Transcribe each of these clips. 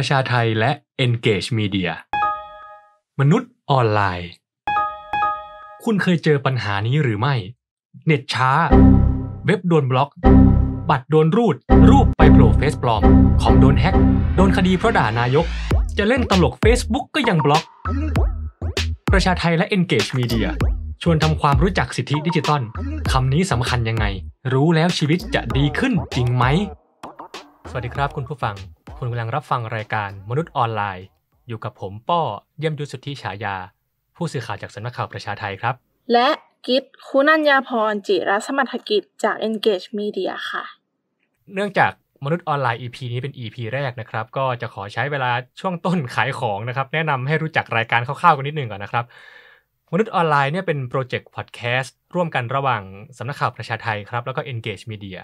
ประชาไทยและ Engage Media มนุษย์ออนไลน์ คุณเคยเจอปัญหานี้หรือไม่ เน็ตช้า เว็บโดนบล็อกบัตรโดนรูด รูปไปโผล่เฟซปลอม ของโดนแฮกโดนคดีเพราะด่านายก จะเล่นตลก Facebook ก็ยังบล็อก ประชาไทยและ Engage Media ชวนทำความรู้จักสิทธิดิจิตอลคำนี้สำคัญยังไง รู้แล้วชีวิตจะดีขึ้นจริงไหมวัสดีครับคุณผู้ฟังคุณกำลังรับฟังรายการมนุษย์ออนไลน์ อยู่กับผมป้อเยี่ยมยุทธสุทธิฉายา ผู้สื่อข่าวจากสำนักข่าวประชาไทยครับ และกิฟคุณัญญาพรจิรัสมัทกิจจาก Engage Media ค่ะ เนื่องจากมนุษย์ออนไลน์ EP นี้เป็น EP แรกนะครับ ก็จะขอใช้เวลาช่วงต้นขายของนะครับแนะนำให้รู้จักรายการคร่าวๆกันนิดหนึ่งก่อนนะครับมนุษย์ออนไลน์เนี่ยเป็นโปรเจกต์พอดแคสต์ร่วมกันระหว่างสำนักข่าวประชาไทยครับ แล้วก็ Engage Media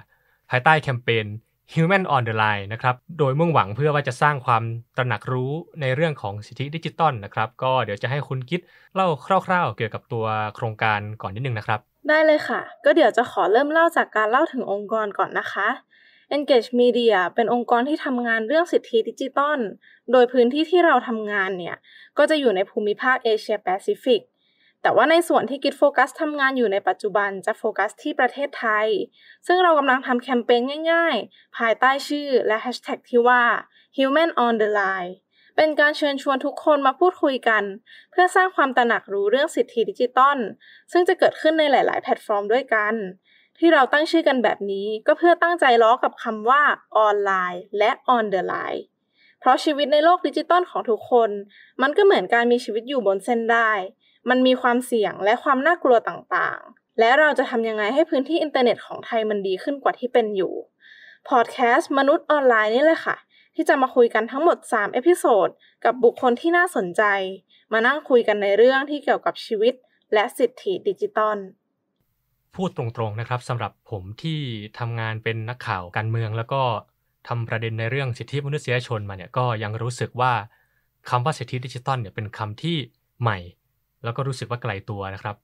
ภายใต้แคมเปญ Human on the Line นะครับ โดยมุ่งหวังเพื่อว่าจะสร้างความตระหนักรู้ในเรื่องของสิทธิดิจิตอลนะครับ ก็เดี๋ยวจะให้คุณกิดเล่าคร่าว ๆเกี่ยวกับตัวโครงการก่อนนิดนึงนะครับ ได้เลยค่ะ ก็เดี๋ยวจะขอเริ่มเล่าจากการเล่าถึงองค์กรก่อนนะคะ Engage Media เป็นองค์กรที่ทำงานเรื่องสิทธิดิจิตอลโดยพื้นที่ที่เราทำงานเนี่ยก็จะอยู่ในภูมิภาคเอเชียแปซิฟิกแต่ว่าในส่วนที่กิจโฟกัสทำงานอยู่ในปัจจุบัน จะโฟกัสที่ประเทศไทย ซึ่งเรากำลังทำแคมเปญง่ายๆ ภายใต้ชื่อและแฮชแท็กที่ว่า Human on the Line เป็นการเชิญชวนทุกคนมาพูดคุยกัน เพื่อสร้างความตระหนักรู้เรื่องสิทธิดิจิตอลซึ่งจะเกิดขึ้นในหลายๆแพลตฟอร์มด้วยกัน ที่เราตั้งชื่อกันแบบนี้ ก็เพื่อตั้งใจล้อกับคำว่าออนไลน์และออนเดอะไลน์เพราะชีวิตในโลกดิจิตอลของทุกคน มันก็เหมือนการมีชีวิตอยู่บนเส้นได้มันมีความเสี่ยงและความน่ากลัวต่างๆ และเราจะทำยังไงให้พื้นที่อินเทอร์เน็ตของไทยมันดีขึ้นกว่าที่เป็นอยู่ พอดแคสต์มนุษย์ออนไลน์นี่แหละค่ะ ที่จะมาคุยกันทั้งหมด 3 เอพิโซด กับบุคคลที่น่าสนใจ มานั่งคุยกันในเรื่องที่เกี่ยวกับชีวิต และสิทธิดิจิตอลพูดตรงๆนะครับสำหรับผมที่ทำงานเป็นนักข่าวการเมือง แล้วก็ทำประเด็นในเรื่องสิทธิมนุษยชนมาเนี่ยก็ยังรู้สึกว่าคำว่าสิทธิดิจิตอลเนี่ยเป็นคำที่ใหม่แล้วก็รู้สึกว่าไกลตัวนะครับ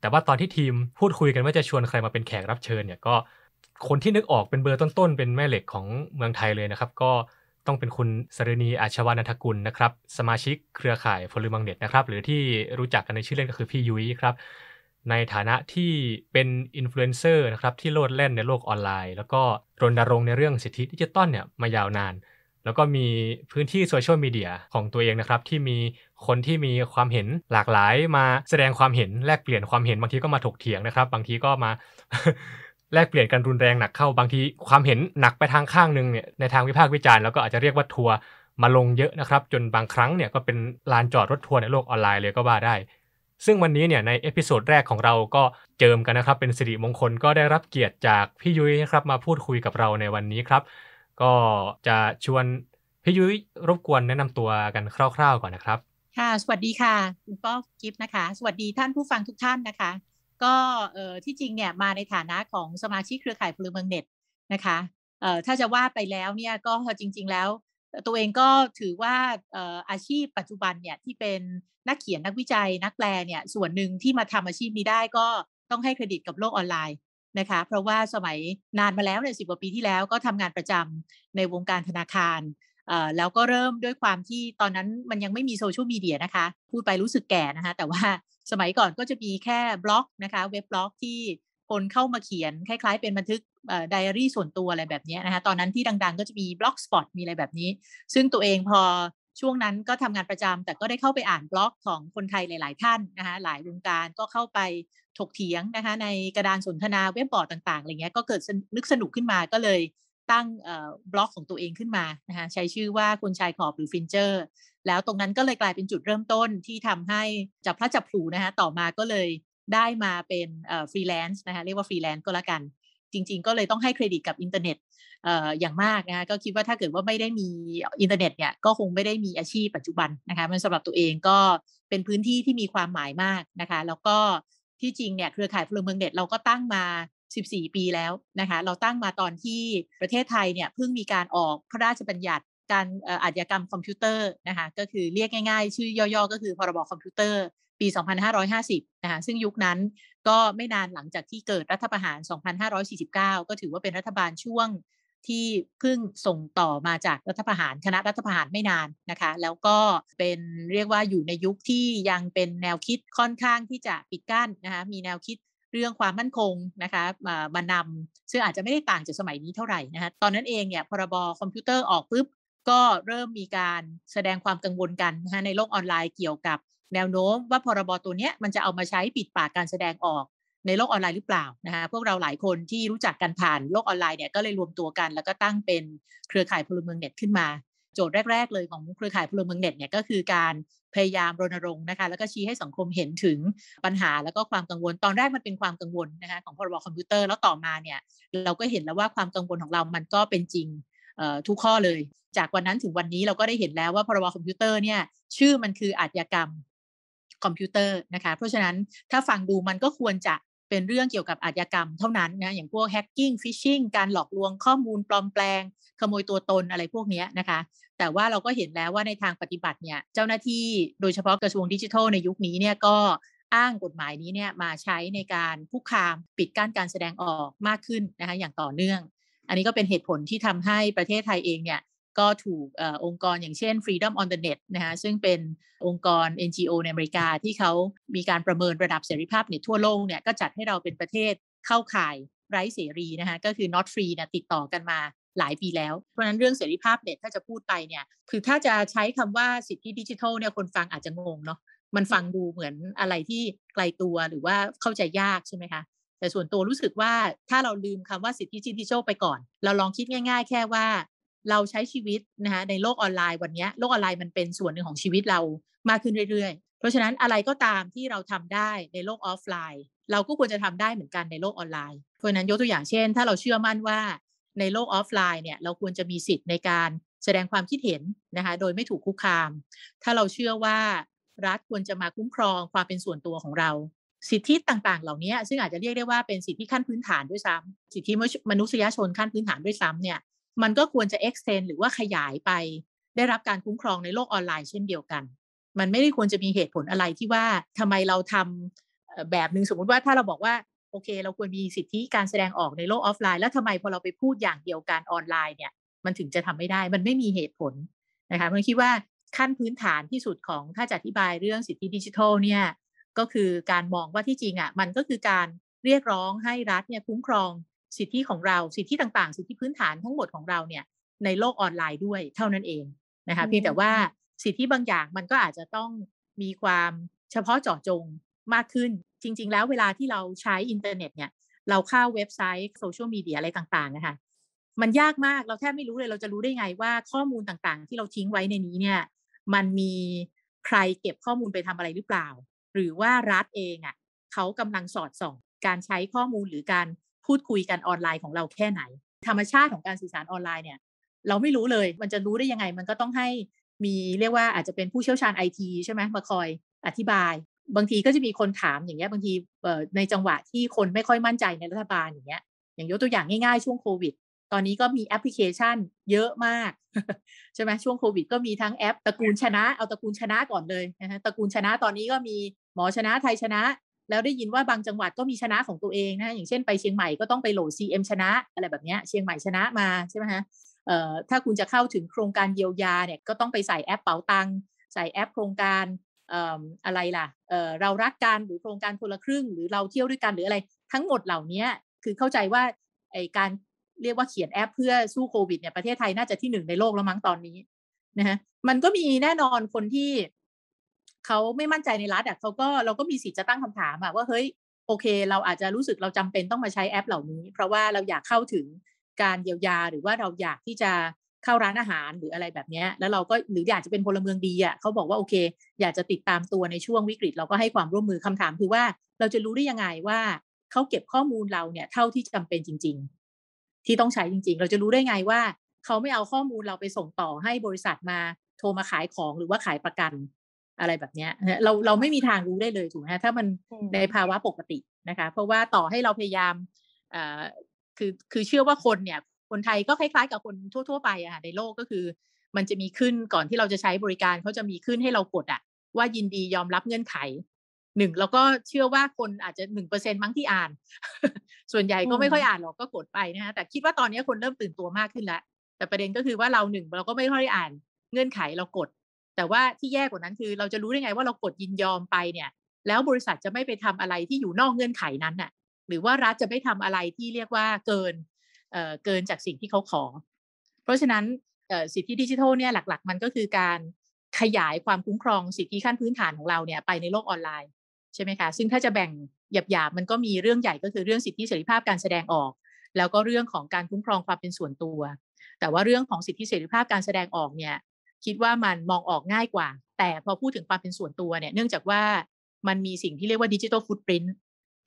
แต่ว่าตอนที่ทีมพูดคุยกันว่าจะชวนใครมาเป็นแขกรับเชิญเนี่ยก็คนที่นึกออกเป็นเบอร์ต้นๆเป็นแม่เหล็กของเมืองไทยเลยนะครับ ก็ต้องเป็นคุณสรณีอาชวานันทกุลนะครับ สมาชิกเครือข่ายพลูมังเน็ตนะครับหรือที่รู้จักกันในชื่อเล่นก็คือพี่ยุ้ยครับในฐานะที่เป็นอินฟลูเอนเซอร์นะครับที่โลดแล่นในโลกออนไลน์ แล้วก็รณรงค์ในเรื่องสิทธิดิจิตอลเนี่ยมายาวนานแล้วก็มีพื้นที่โซเชียลมีเดียของตัวเองนะครับ ที่มีคนที่มีความเห็นหลากหลาย มาแสดงความเห็นแลกเปลี่ยนความเห็นบางทีก็มาถกเถียงนะครับ บางทีก็มาแลกเปลี่ยนกันรุนแรงหนักเข้า บางทีความเห็นหนักไปทางข้างหนึ่งเนี่ยในทางวิพากษ์วิจารณ์แล้วก็อาจจะเรียกว่าทัวร์มาลงเยอะนะครับจนบางครั้งเนี่ยก็เป็นลานจอดรถทัวร์ในโลกออนไลน์เลยก็ว่าได้ซึ่งวันนี้เนี่ยในเอพิโซดแรกของเราก็เจิมกันนะครับเป็นสิริมงคลก็ได้รับเกียรติจากพี่ยุ้ยนะครับมาพูดคุยกับเราในวันนี้ครับก็จะชวนพี่ยุ้ยรบกวนแนะนำตัวกันคร่าว ๆ ก่อนนะครับ ค่ะ สวัสดีค่ะคุณป๊อกกิฟนะคะ สวัสดีท่านผู้ฟังทุกท่านนะคะ ก็เออที่จริงเนี่ยมาในฐานะของสมาชิกเครือข่ายพลเมืองเน็ตนะคะ เอ่อถ้าจะว่าไปแล้วเนี่ยก็จริง ๆแล้ว ตัวเองก็ถือว่าเอออาชีพปัจจุบันเนี่ยที่เป็นนักเขียนนักวิจัยนักแปลเนี่ยส่วนหนึ่งที่มาทำอาชีพนี้ได้ ก็ต้องให้เครดิตกับโลกออนไลน์นะคะ เพราะว่าสมัยนานมาแล้วเนี่ยสิบกว่าปีที่แล้วก็ทำงานประจำในวงการธนาคารแล้วก็เริ่มด้วยความที่ตอนนั้นมันยังไม่มีโซเชียลมีเดียนะคะ พูดไปรู้สึกแก่นะคะแต่ว่าสมัยก่อนก็จะมีแค่บล็อกนะคะเว็บบล็อกที่คนเข้ามาเขียนคล้ายๆเป็นบันทึกไดอารี่ส่วนตัวอะไรแบบนี้นะคะตอนนั้นที่ดังๆก็จะมีบล็อกสปอตมีอะไรแบบนี้ ซึ่งตัวเองพอช่วงนั้นก็ทำงานประจำแต่ก็ได้เข้าไปอ่านบล็อกของคนไทยหลาย ๆ ท่านนะคะหลายวงการก็เข้าไปถกเถียงนะคะในกระดานสนทนาเว็บบอร์ดต่าง ๆอะไรเงี้ยก็เกิดนึกสนุกขึ้นมาก็เลยตั้งบล็อกของตัวเองขึ้นมานะคะใช้ชื่อว่าคุณชายขอบหรือฟินเจอร์ แล้วตรงนั้นก็เลยกลายเป็นจุดเริ่มต้นที่ทำให้จับพระจับผูนะคะต่อมาก็เลยได้มาเป็นฟรีแลนซ์นะคะเรียกว่าฟรีแลนซ์ก็แล้วกัน จริงๆ ก็เลยต้องให้เครดิตกับอินเทอร์เน็ตอย่างมากนะคะก็คิดว่าถ้าเกิดว่าไม่ได้มีอินเทอร์เน็ตเนี่ยก็คงไม่ได้มีอาชีพปัจจุบันนะคะมันสำหรับตัวเองก็เป็นพื้นที่ที่มีความหมายมากนะคะแล้วก็ที่จริงเนี่ยเครือข่ายพลเมืองเน็ตเราก็ตั้งมา 14 ปีแล้วนะคะเราตั้งมาตอนที่ประเทศไทยเนี่ยเพิ่งมีการออกพระราชบัญญัติการอาชญากรรมคอมพิวเตอร์นะคะก็คือเรียกง่ายๆ ชื่อย่อๆ ก็คือพรบคอมพิวเตอร์ ปี 2550 นะคะซึ่งยุคนั้นก็ไม่นานหลังจากที่เกิดรัฐประหาร 2549 ก็ถือว่าเป็นรัฐบาลช่วงที่เพิ่งส่งต่อมาจากรัฐประหารคณะรัฐประหารไม่นานนะคะ แล้วก็เป็นเรียกว่าอยู่ในยุคที่ยังเป็นแนวคิดค่อนข้างที่จะปิดกั้นนะคะมีแนวคิดเรื่องความมั่นคงนะคะมานำซึ่งอาจจะไม่ได้ต่างจากสมัยนี้เท่าไหร่นะคะตอนนั้นเองเนี่ยพรบคอมพิวเตอร์ออกปุ๊บก็เริ่มมีการแสดงความกังวลกันนะคะในโลกออนไลน์เกี่ยวกับ แนวโน้ม ว่าพรบตัวนี้มันจะเอามาใช้ปิดปากการแสดงออกในโลกออนไลน์หรือเปล่านะคะพวกเราหลายคนที่รู้จักกันผ่านโลกออนไลน์เนี่ยก็เลยรวมตัวกัน แล้วก็ตั้งเป็นเครือข่ายพลเมืองเน็ตขึ้นมาโจทย์แรกๆเลย ของเครือข่ายพลเมืองเน็ตเนี่ยก็คือการพยายามรณรงค์นะคะแล้วก็ชี้ให้สังคมเห็นถึงปัญหาแล้วก็ความกังวล ตอนแรกมันเป็นความกังวลนะคะของพรบคอมพิวเตอร์แล้วต่อมาเนี่ย เราก็เห็นแล้วว่าความกังวลของเรามันก็เป็นจริงทุกข้อเลย จากวันนั้นถึงวันนี้เราก็ได้เห็นแล้วว่าพรบคอมพิวเตอร์เนี่ยชื่อมันคืออาชญากรรมคอมพิวเตอร์นะคะ เพราะฉะนั้นถ้าฟังดูมันก็ควรจะเป็นเรื่องเกี่ยวกับอาชญากรรมเท่านั้นนะอย่างพวกแฮกกิ้งฟิชชิงการหลอกลวงข้อมูลปลอมแปลง ขโมยตัวตนอะไรพวกนี้นะคะ แต่ว่าเราก็เห็นแล้วว่าในทางปฏิบัติเนี่ยเจ้าหน้าที่โดยเฉพาะกระทรวงดิจิทัลในยุคนี้เนี่ยก็อ้างกฎหมายนี้เนี่ยมาใช้ในการคุกคามปิดกั้นการแสดงออกมากขึ้นนะคะอย่างต่อเนื่อง อันนี้ก็เป็นเหตุผลที่ทำให้ประเทศไทยเองเนี่ยก็ถูกอองค์กรอย่างเช่น Freedom on the Net นะคะซึ่งเป็นองค์กร NGO ในอเมริกา ที่เขามีการประเมินระดับเสรีภาพในทั่วโลกเนี่ยก็จัดให้เราเป็นประเทศเข้าข่ายไร้เสรีนะคะก็คือ not free นะติดต่อกันมาหลายปีแล้วเพราะนั้นเรื่องเสรีภาพเน็ตถ้าจะพูดไปเนี่ยคือถ้าจะใช้คำว่าสิทธิดิจิทัลเนี่ยคนฟังอาจจะงงเนาะมันฟังดูเหมือนอะไรที่ไกลตัวหรือว่าเข้าใจยากใช่ไหมคะแต่ส่วนตัวรู้สึกว่าถ้าเราลืมคำว่าสิทธิดิจิทัล ไปก่อนเราลองคิดง่ายๆ แค่ว่าเราใช้ชีวิตนะคะในโลกออนไลน์วันนี้ โลกออนไลน์มันเป็นส่วนหนึ่งของชีวิตเรามากขึ้นเรื่อยๆ เพราะฉะนั้นอะไรก็ตามที่เราทำได้ในโลกออฟไลน์ เราก็ควรจะทำได้เหมือนกันในโลกออนไลน์ เพราะนั้นยกตัวอย่างเช่น ถ้าเราเชื่อมั่นว่าในโลกออฟไลน์เนี่ยเราควรจะมีสิทธิ์ในการแสดงความคิดเห็นนะคะโดยไม่ถูกคุกคาม ถ้าเราเชื่อว่ารัฐควรจะมาคุ้มครอง ความเป็นส่วนตัวของเรา สิทธิต่างๆเหล่านี้ซึ่งอาจจะเรียกได้ว่าเป็นสิทธิขั้นพื้นฐานด้วยซ้ำสิทธิมนุษยชนขั้นพื้นฐานด้วยซ้ำเนี่ยมันก็ควรจะ extend หรือว่าขยายไปได้รับการคุ้มครองในโลกออนไลน์เช่นเดียวกัน มันไม่ได้ควรจะมีเหตุผลอะไรที่ว่าทำไมเราทำแบบหนึ่งสมมุติว่า ถ้าเราบอกว่าโอเค เราควรมีสิทธิการแสดงออกในโลกออฟไลน์ แล้วทำไมพอเราไปพูดอย่างเดียวกันออนไลน์เนี่ยมันถึงจะทำไม่ได้ มันไม่มีเหตุผลนะคะมคิดว่าขั้นพื้นฐานที่สุดของถ้าจะอธิบายเรื่องสิทธิดิจิทัลเนี่ยก็คือการมองว่าที่จริงอะ่ะมันก็คือการเรียกร้องให้รัฐเนี่ยคุ้มครองสิทธิของเรา สิทธิต่าง ๆ สิทธิพื้นฐานทั้งหมดของเราเนี่ยในโลกออนไลน์ด้วยเท่านั้นเองนะคะเพียงแต่ว่าสิทธิบางอย่างมันก็อาจจะต้องมีความเฉพาะเจาะจงมากขึ้น จริงๆ แล้วเวลาที่เราใช้อินเทอร์เน็ตเนี่ยเราเข้าเว็บไซต์ โซเชียลมีเดียอะไรต่างๆนะคะมันยากมากเราแทบไม่รู้เลยเราจะรู้ได้ไงว่าข้อมูลต่างๆ ที่เราทิ้งไว้ในนี้เนี่ยมันมีใครเก็บข้อมูลไปทำอะไรหรือเปล่า หรือว่ารัฐเองอะ่ะเขากำลังสอดส่องการใช้ข้อมูลหรือการพูดคุยกันออนไลน์ของเราแค่ไหน ธรรมชาติของการสื่อสารออนไลน์เนี่ยเราไม่รู้เลยมันจะรู้ได้ยังไง มันก็ต้องให้มีเรียกว่าอาจจะเป็นผู้เชี่ยวชาญไอทีใช่ไหมมาคอยอธิบาย บางทีก็จะมีคนถามอย่างเงี้ยบางทีในจังหวะที่คนไม่ค่อยมั่นใจในรัฐบาล อย่างเงี้ยอย่างยกตัวอย่างง่ายๆ ช่วงโควิด ตอนนี้ก็มีแอปพลิเคชันเยอะมากใช่ไหมช่วงโควิดก็มีทั้งแอปตระกูลชนะเอาตระกูลชนะก่อนเลยนะฮะตระกูลชนะตอนนี้ก็มีหมอชนะไทยชนะแล้วได้ยินว่าบางจังหวัดก็มีชนะของตัวเองนะอย่างเช่น ไปเชียงใหม่ก็ต้องไปโหลด CM ชนะ อะไรแบบนี้เชียงใหม่ชนะมาใช่ไหมฮะถ้าคุณจะเข้าถึงโครงการเยียวยาเนี่ยก็ต้องไปใส่แอปเป๋าตังใส่แอป โครงการอะไรล่ะเรารักกันหรือโครงการคนละครึ่ง หรือเราเที่ยวด้วยกันหรืออะไรทั้งหมดเหล่านี้คือเข้าใจว่าไอการเรียกว่าเขียนแอปเพื่อสู้โควิดเนี่ยประเทศไทยน่าจะที่หนึ่งในโลกแล้วมั้งตอนนี้นะฮะมันก็มีแน่นอนคนที่เขาไม่มั่นใจในรัฐอ่ะเขาก็เราก็มีสิทธิ์จะตั้งคำถามอ่ะว่าเฮ้ยโอเคเราอาจจะรู้สึกเราจำเป็นต้องมาใช้แอปเหล่านี้ เพราะว่าเราอยากเข้าถึงการเยียวยาหรือว่าเราอยากที่จะเข้าร้านอาหารหรืออะไรแบบนี้แล้วเราก็หรืออยากจะเป็นพลเมืองดีอ่ะ เขาบอกว่าโอเค อยากจะติดตามตัวในช่วงวิกฤต เราก็ให้ความร่วมมือคำถามคือว่าเราจะรู้ได้ยังไงว่า เขาเก็บข้อมูลเราเนี่ย เท่าที่จำเป็นจริง ๆ ที่ต้องใช้จริง ๆ เราจะรู้ได้ไงว่า เขาไม่เอาข้อมูลเราไปส่งต่อให้บริษัทมาโทรมาขายของหรือว่าขายประกันอะไรแบบเนี้ยเราเราไม่มีทางรู้ได้เลยถูกไหมถ้ามันในภาวะปกตินะคะ เพราะว่าต่อให้เราพยายาม คือคือเชื่อว่าคนเนี่ย คนไทยก็คล้าย ๆกับคนทั่วๆไปอะค่ะในโลกก็คือ มันจะมีขึ้นก่อนที่เราจะใช้บริการเขาจะมีขึ้นให้เรากดอะ ว่ายินดียอมรับเงื่อนไขหนึ่งแล้วก็เชื่อว่าคนอาจจะหนึ่งเปอร์เซ็นมั้งที่อ่าน ส่วนใหญ่ก็ไม่ค่อยอ่านหรอกก็กดไปนะฮะ แต่คิดว่าตอนนี้คนเริ่มตื่นตัวมากขึ้นแล้ว แต่ประเด็นก็คือว่าเราหนึ่งเราก็ไม่ค่อยอ่าน เงื่อนไขเรากดแต่ว่าที่แย่กว่านั้นคือเราจะรู้ได้ไงว่าเรากดยินยอมไปเนี่ยแล้วบริษัทจะไม่ไปทำอะไรที่อยู่นอกเงื่อนไขนั้นน่ะหรือว่ารัฐจะไม่ทำอะไรที่เรียกว่าเกิน เอ่อ เกินจากสิ่งที่เขาขอ เพราะฉะนั้นสิทธิดิจิทัลเนี่ยหลัก ๆมันก็คือการขยายความคุ้มครองสิทธิขั้นพื้นฐานของเราเนี่ยไปในโลกออนไลน์ใช่ไหมคะซึ่งถ้าจะแบ่งหยาบๆมันก็มีเรื่องใหญ่ก็คือเรื่องสิทธิเสรีภาพการแสดงออก แล้วก็เรื่องของการคุ้มครองความเป็นส่วนตัว แต่ว่าเรื่องของสิทธิเสรีภาพการแสดงออกเนี่ยคิดว่ามันมองออกง่ายกว่า แต่พอพูดถึงความเป็นส่วนตัวเนี่ย เนื่องจากว่ามันมีสิ่งที่เรียกว่าดิจิทัลฟุตปรินต์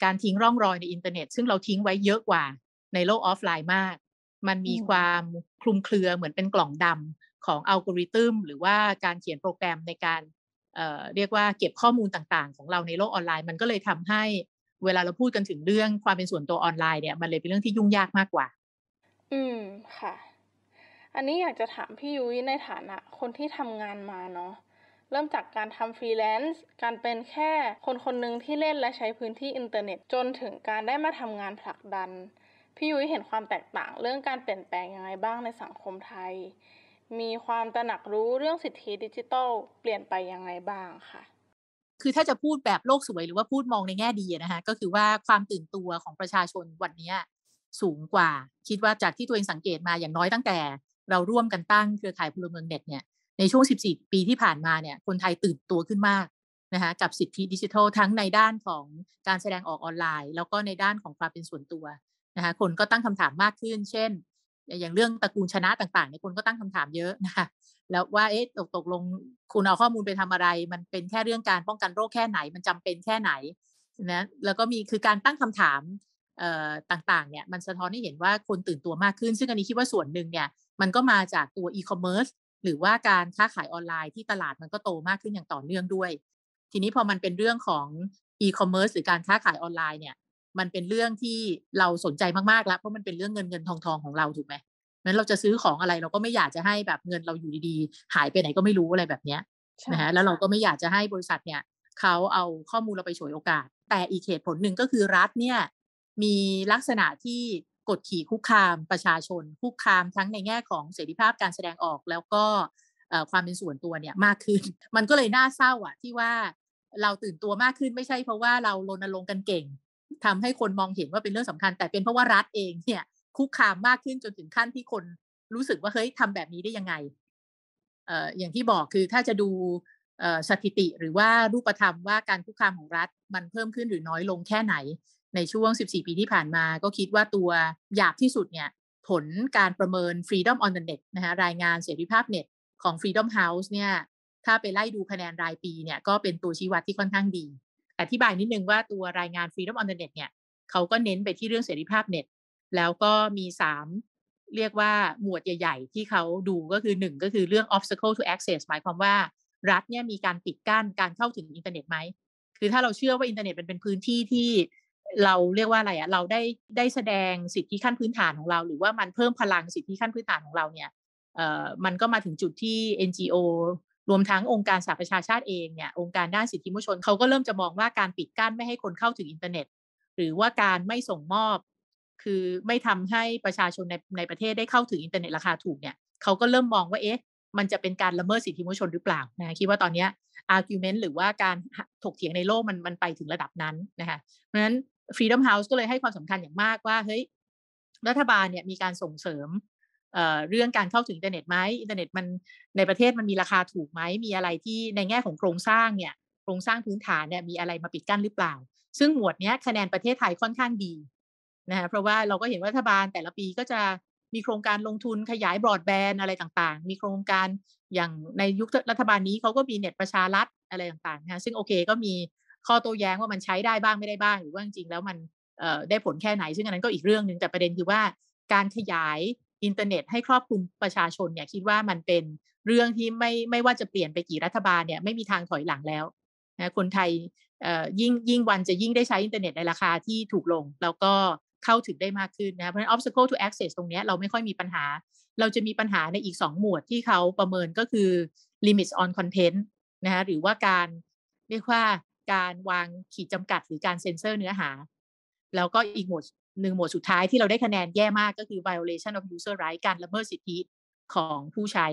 การทิ้งร่องรอยในอินเทอร์เน็ต ซึ่งเราทิ้งไว้เยอะกว่า ในโลกออฟไลน์มาก มันมีความคลุมเครือเหมือนเป็นกล่องดำของอัลกอริทึมหรือว่าการเขียนโปรแกรมในการเเรียกว่าเก็บข้อมูลต่างๆ ของเราในโลกออนไลน์ มันก็เลยทำให้เวลาเราพูดกันถึงเรื่องความเป็นส่วนตัวออนไลน์เนี่ย มันเลยเป็นเรื่องที่ยุ่งยากมากกว่า อืมค่ะอันนี้อยากจะถามพี่ยุ้ยในฐานะคนที่ทำงานมาเนาะเริ่มจากการทำฟรีแลนซ์การเป็นแค่คนคนหนึ่งที่เล่นและใช้พื้นที่อินเทอร์เน็ตจนถึงการได้มาทำงานผลักดัน พี่ยุ้ยเห็นความแตกต่างเรื่องการเปลี่ยนแปลงยังไงบ้างในสังคมไทย มีความตระหนักรู้เรื่องสิทธิดิจิทัลเปลี่ยนไปยังไงบ้างค่ะ คือถ้าจะพูดแบบโลกสวยหรือว่าพูดมองในแง่ดีนะคะก็คือว่าความตื่นตัวของประชาชนวันนี้สูงกว่าคิดว่าจากที่ตัวเองสังเกตมาอย่างน้อยตั้งแต่เราร่วมกันตั้งเครือข่ายพลเมืองเน็ตเนี่ยในช่วง14ปีที่ผ่านมาเนี่ยคนไทยตื่นตัวขึ้นมากนะคะกับสิทธิดิจิทัล ทั้งในด้านของการแสดงออกออนไลน์ แล้วก็ในด้านของความเป็นส่วนตัวนะคะคนก็ตั้งคำถามมากขึ้น เช่นอย่างเรื่องตระกูลชนะต่างๆเนี่ยคนก็ตั้งคำถามเยอะนะคะแล้วว่าเอ๊ะตกตกลงคุณเอาข้อมูลไปทำอะไร มันเป็นแค่เรื่องการป้องกันโรคแค่ไหนมันจำเป็นแค่ไหนนะแล้วก็มีคือการตั้งคำถามต่างๆเนี่ยมันสะท้อนให้เห็นว่าคนตื่นตัวมากขึ้น ซึ่งอันนี้คิดว่าส่วนหนึ่งเนี่ยมันก็มาจากตัวอีคอมเมิร์ซหรือว่าการค้าขายออนไลน์ที่ตลาดมันก็โตมากขึ้นอย่างต่อเนื่องด้วย ทีนี้พอมันเป็นเรื่องของอีคอมเมิร์ซหรือการค้าขายออนไลน์เนี่ย มันเป็นเรื่องที่เราสนใจมากๆแล้วเพราะมันเป็นเรื่องเงินเงินทองทองของเราถูกไหมนั้นเราจะซื้อของอะไรเราก็ไม่อยากจะให้แบบเงินเราอยู่ดี ๆ หายไปไหนก็ไม่รู้อะไรแบบเนี้ยนะฮะแล้วเราก็ไม่อยากจะให้บริษัทเนี่ยเขาเอาข้อมูลเราไปฉวยโอกาส แต่อีกเหตุผลหนึ่งก็คือรัฐเนี่ยมีลักษณะที่กดขี่คุกคามประชาชนคุกคามทั้งในแง่ของเสรีภาพการแสดงออกแล้วก็ความเป็นส่วนตัวเนี่ยมากขึ้น มันก็เลยน่าเศร้าอะที่ว่าเราตื่นตัวมากขึ้นไม่ใช่เพราะว่าเรารณรงค์กันเก่ง ทำให้คนมองเห็นว่าเป็นเรื่องสำคัญ แต่เป็นเพราะว่ารัฐเองเนี่ยคุกคามมากขึ้นจนถึงขั้นที่คนรู้สึกว่าเฮ้ยทาแบบนี้ได้ยังไงเอ่ออย่างที่บอกคือถ้าจะดูสถิติหรือว่ารูปธรรมว่าการคุกคามของรัฐ มันเพิ่มขึ้นหรือน้อยลงแค่ไหนในช่วง 14 ปีที่ผ่านมา ก็คิดว่าตัวหยาบที่สุดเนี่ย ผลการประเมิน Freedom on the Net นะคะรายงานเสรีภาพเน็ตของ Freedom House เนี่ย ถ้าไปไล่ดูคะแนนรายปีเนี่ย ก็เป็นตัวชี้วัดที่ค่อนข้างดี อธิบายนิดนึงว่าตัวรายงาน Freedom on the Net เนี่ยเขาก็เน้นไปที่เรื่องเสรีภาพเน็ต แล้วก็มีสามเรียกว่าหมวดใหญ่ ๆ ที่เขาดูก็คือหนึ่งก็คือเรื่อง obstacle to access หมายความว่า รัฐเนี่ยมีการปิดกั้นการเข้าถึงอินเทอร์เน็ตไหม คือถ้าเราเชื่อว่าอินเทอร์เน็ตเป็นพื้นที่ที่เราเรียกว่าอะไรอะ เราได้ได้แสดงสิทธิขั้นพื้นฐานของเรา หรือว่ามันเพิ่มพลังสิทธิขั้นพื้นฐานของเราเนี่ย เอ่อ มันก็มาถึงจุดที่ NGO รวมทั้งองค์การสหประชาชาติเองเนี่ย องค์การด้านสิทธิมนุษยชนเขาก็เริ่มจะมองว่าการปิดกั้นไม่ให้คนเข้าถึงอินเทอร์เน็ต หรือว่าการไม่ส่งมอบ คือไม่ทำให้ประชาชนในในประเทศได้เข้าถึงอินเทอร์เน็ตราคาถูกเนี่ยเขาก็เริ่มมองว่าเอ๊ะ มันจะเป็นการละเมิดสิทธิมนุษยชนหรือเปล่านะคิดว่าตอนนี้อาร์กิวเมนต์หรือว่าการถกเถียงในโลกมันมันไปถึงระดับนั้นนะคะเพราะฉะนั้นฟรีดอมเฮาส์ก็เลยให้ความสำคัญอย่างมากว่าเฮ้ยรัฐบาลเนี่ยมีการส่งเสริมเรื่องการเข้าถึงอินเทอร์เน็ตไหม อินเทอร์เน็ตมันในประเทศมันมีราคาถูกไหมมีอะไรที่ในแง่ของโครงสร้างเนี่ย โครงสร้างพื้นฐานเนี่ย มีอะไรมาปิดกั้นหรือเปล่า ซึ่งหมวดนี้คะแนนประเทศไทยค่อนข้างดีนะฮะเพราะว่าเราก็เห็นว่ารัฐบาลแต่ละปีก็จะมีโครงการลงทุนขยายบรอดแบนด์อะไรต่าง ๆ มีโครงการอย่างในยุครัฐบาลนี้เขาก็มีเน็ตประชารัฐอะไรต่างๆนะซึ่งโอเคก็มีข้อโต้แย้งว่ามันใช้ได้บ้างไม่ได้บ้างหรือว่าจริงแล้วมันได้ผลแค่ไหน ซึ่งอันนั้นก็อีกเรื่องหนึ่งแต่ประเด็นคือว่าการขยายอินเทอร์เน็ตให้ครอบคลุมประชาชนเนี่ยคิดว่ามันเป็นเรื่องที่ไม่ไม่ว่าจะเปลี่ยนไปกี่รัฐบาลเนี่ยไม่มีทางถอยหลังแล้วนะคนไทยยิ่งยิ่งวันจะยิ่งได้ใช้อินเทอร์เน็ตในราคาที่ถูกลง แล้วก็เข้าถึงได้มากขึ้นนะเพราะฉะนั้น obstacle to access ตรงนี้เราไม่ค่อยมีปัญหา เราจะมีปัญหาในอีก2หมวดที่เขาประเมินก็คือ limits on content นะฮะหรือว่าการเรียกว่าการวางขีดจำกัดหรือการเซ็นเซอร์เนื้อหา แล้วก็อีกหมวดหนึ่งหมวดสุดท้ายที่เราได้คะแนนแย่มากก็คือ violation of user right การละเมิดสิทธิของผู้ใช้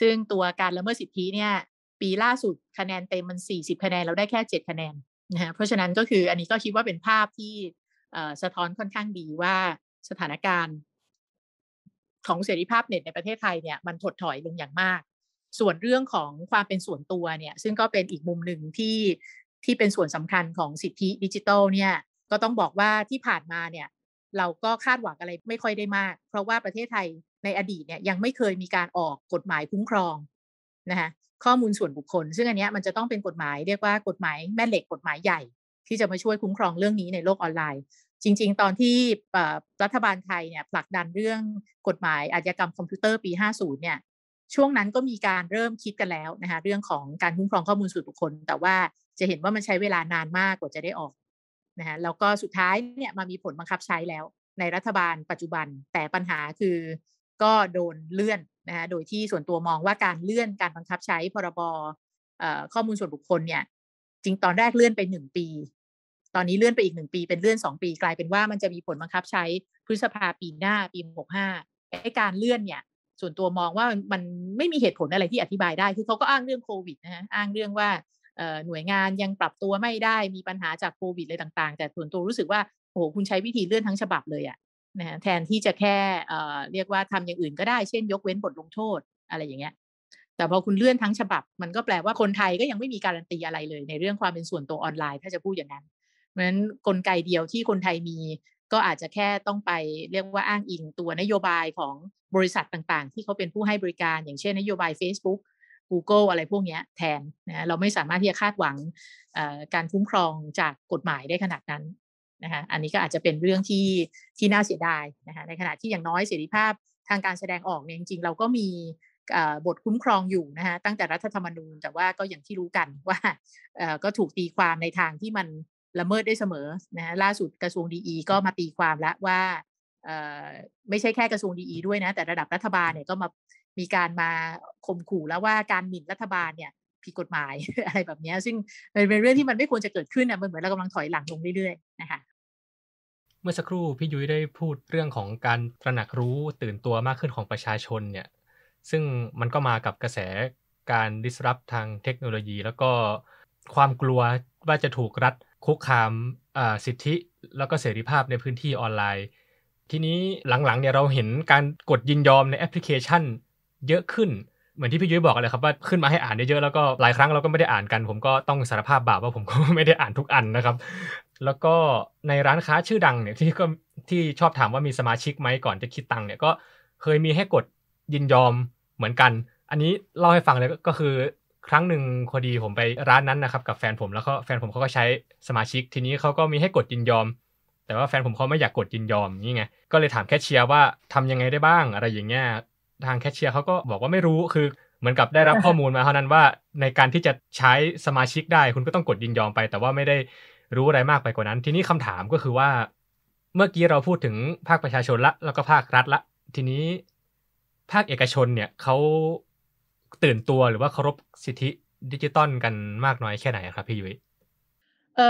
ซึ่งตัวการละเมิดสิทธิเนี่ย ปีล่าสุดคะแนนเต็มมัน 40 คะแนนเราได้แค่ 7 คะแนนนะฮะเพราะฉะนั้นก็คืออันนี้ก็คิดว่าเป็นภาพที่สะท้อนค่อนข้างดีว่าสถานการณ์ของเสรีภาพเน็ตในประเทศไทยเนี่ยมันถดถอยลงอย่างมาก ส่วนเรื่องของความเป็นส่วนตัวเนี่ย ซึ่งก็เป็นอีกมุมหนึ่งที่ที่เป็นส่วนสำคัญของสิทธิดิจิทัลเนี่ยก็ต้องบอกว่าที่ผ่านมาเนี่ย เราก็คาดหวังอะไรไม่ค่อยได้มาก เพราะว่าประเทศไทยในอดีตเนี่ยยังไม่เคยมีการออกกฎหมายคุ้มครองนะคะข้อมูลส่วนบุคคล ซึ่งอันนี้มันจะต้องเป็นกฎหมายเรียกว่ากฎหมายแม่เหล็ก กฎหมายใหญ่ ที่จะมาช่วยคุ้มครองเรื่องนี้ในโลกออนไลน์ จริง ๆ ตอนที่รัฐบาลไทยเนี่ยผลักดันเรื่องกฎหมายอาชญากรรมคอมพิวเตอร์ ปี 50 เนี่ย ช่วงนั้นก็มีการเริ่มคิดกันแล้วนะคะเรื่องของการคุ้มครองข้อมูลส่วนบุคคล แต่ว่าจะเห็นว่ามันใช้เวลานานมากกว่าจะได้ออกนะฮะแล้วก็สุดท้ายเนี่ยมามีผลบังคับใช้แล้ว ในรัฐบาลปัจจุบัน แต่ปัญหาคือก็โดนเลื่อนนะฮะโดยที่ส่วนตัวมองว่าการเลื่อนการบังคับใช้พรบข้อมูลส่วนบุคคลเนี่ยจริงตอนแรกเลื่อนไปหนึ่งปี ตอนนี้เลื่อนไปอีกหนึ่งปี เป็นเลื่อนสองปีกลายเป็นว่ามันจะมีผลบังคับใช้พฤษภาปีหน้า ปีหกห้าไอ้การเลื่อนเนี่ยส่วนตัวมองว่ามันไม่มีเหตุผลอะไรที่อธิบายได้คือเขาก็อ้างเรื่องโควิดนะฮะอ้างเรื่องว่าหน่วยงานยังปรับตัวไม่ได้มีปัญหาจากโควิดอะไรต่าง ๆ แต่ส่วนตัวรู้สึกว่าโอ้โหคุณใช้วิธีเลื่อนทั้งฉบับเลยอะนะแทนที่จะแค่เรียกว่าทำอย่างอื่นก็ได้เช่นยกเว้นบทลงโทษอะไรอย่างเงี้ยแต่พอคุณเลื่อนทั้งฉบับ มันก็แปลว่าคนไทยก็ยังไม่มีการันตีอะไรเลย ในเรื่องความเป็นส่วนตัวออนไลน์ถ้าจะพูดอย่างนั้นเพราะฉะนั้นกลไกเดียวที่คนไทยมีก็อาจจะแค่ต้องไป เรียกว่าอ้างอิง ตัวนโยบายของบริษัทต่างๆ ที่เขาเป็นผู้ให้บริการอย่างเช่นนโยบาย Facebook Google อะไรพวกนี้แทนนะเราไม่สามารถที่จะคาดหวังการคุ้มครองจากกฎหมายได้ขนาดนั้นนะคะอันนี้ก็อาจจะเป็นเรื่องที่ที่น่าเสียดายนะคะในขณะที่อย่างน้อยเสรีภาพทางการแสดงออกเนี่ยจริงๆเราก็มีบทคุ้มครองอยู่นะคะตั้งแต่รัฐธรรมนูญแต่ว่าก็อย่างที่รู้กันว่าก็ถูกตีความในทางที่มันละเมิดได้เสมอนะล่าสุดกระทรวงดีก็มาตีความแลวว่าไม่ใช่แค่กระทรวงดีด้วยนะแต่ระดับรัฐบาลเนี่ยก็มามีการมาข่มขู่แล้วว่าการหมิ่นรัฐบาลเนี่ยผิดกฎหมายอะไรแบบนี้ซึ่งเป็นเรื่องที่มันไม่ควรจะเกิดขึ้นอ่ะมันเหมือนเรากำลังถอยหลังลงเรื่อยๆนะคะเมื่อสักครู่พี่ยุ้ยได้พูดเรื่องของการตระหนักรู้ตื่นตัวมากขึ้นของประชาชนเนี่ยซึ่งมันก็มากับกระแส การดิสรับทางเทคโนโลยีแล้วก็ความกลัวว่าจะถูกรัฐ คุกคามสิทธิแล้วก็เสรีภาพในพื้นที่ออนไลน์ ทีนี้หลังๆเนี่ยเราเห็นการกดยินยอมในแอปพลิเคชันเยอะขึ้นเหมือนที่พี่ยุ้ยบอกเลยครับว่าขึ้นมาให้อ่านเยอะๆแล้วก็หลายครั้งเราก็ไม่ได้อ่านกัน ผมก็ต้องสารภาพบาปว่าผมก็ไม่ได้อ่านทุกอันนะครับ แล้วก็ในร้านค้าชื่อดังเนี่ยที่ก็ที่ชอบถามว่ามีสมาชิกไหมก่อนจะคิดตังค์เนี่ยก็เคยมีให้กดยินยอมเหมือนกัน อันนี้เล่าให้ฟังเลยก็คือครั้งหนึ่งพอดีผมไปร้านนั้นนะครับ กับแฟนผมแล้วก็แฟนผมเขาก็ใช้สมาชิก ทีนี้เขาก็มีให้กดยินยอม แต่ว่าแฟนผมเขาไม่อยาก กดยินยอมนี่ไงก็เลยถามแค่เชียร์ว่าทำยังไงได้บ้างอะไรอย่างเงี้ยทางแคชเชียร์เขาก็บอกว่าไม่รู้คือเหมือนกับได้รับข้อมูลมาเท่านั้นว่าในการที่จะใช้สมาชิกได้คุณก็ต้องกดยินยอมไป แต่ว่าไม่ได้รู้อะไรมากไปกว่านั้น ทีนี้คำถามก็คือว่าเมื่อกี้เราพูดถึงภาคประชาชนละ แล้วก็ภาครัฐละ ทีนี้ภาคเอกชนเนี่ยเขาตื่นตัวหรือว่าเคารพสิทธิดิจิตอลกันมากน้อยแค่ไหนครับพี่ยุ้ยเอ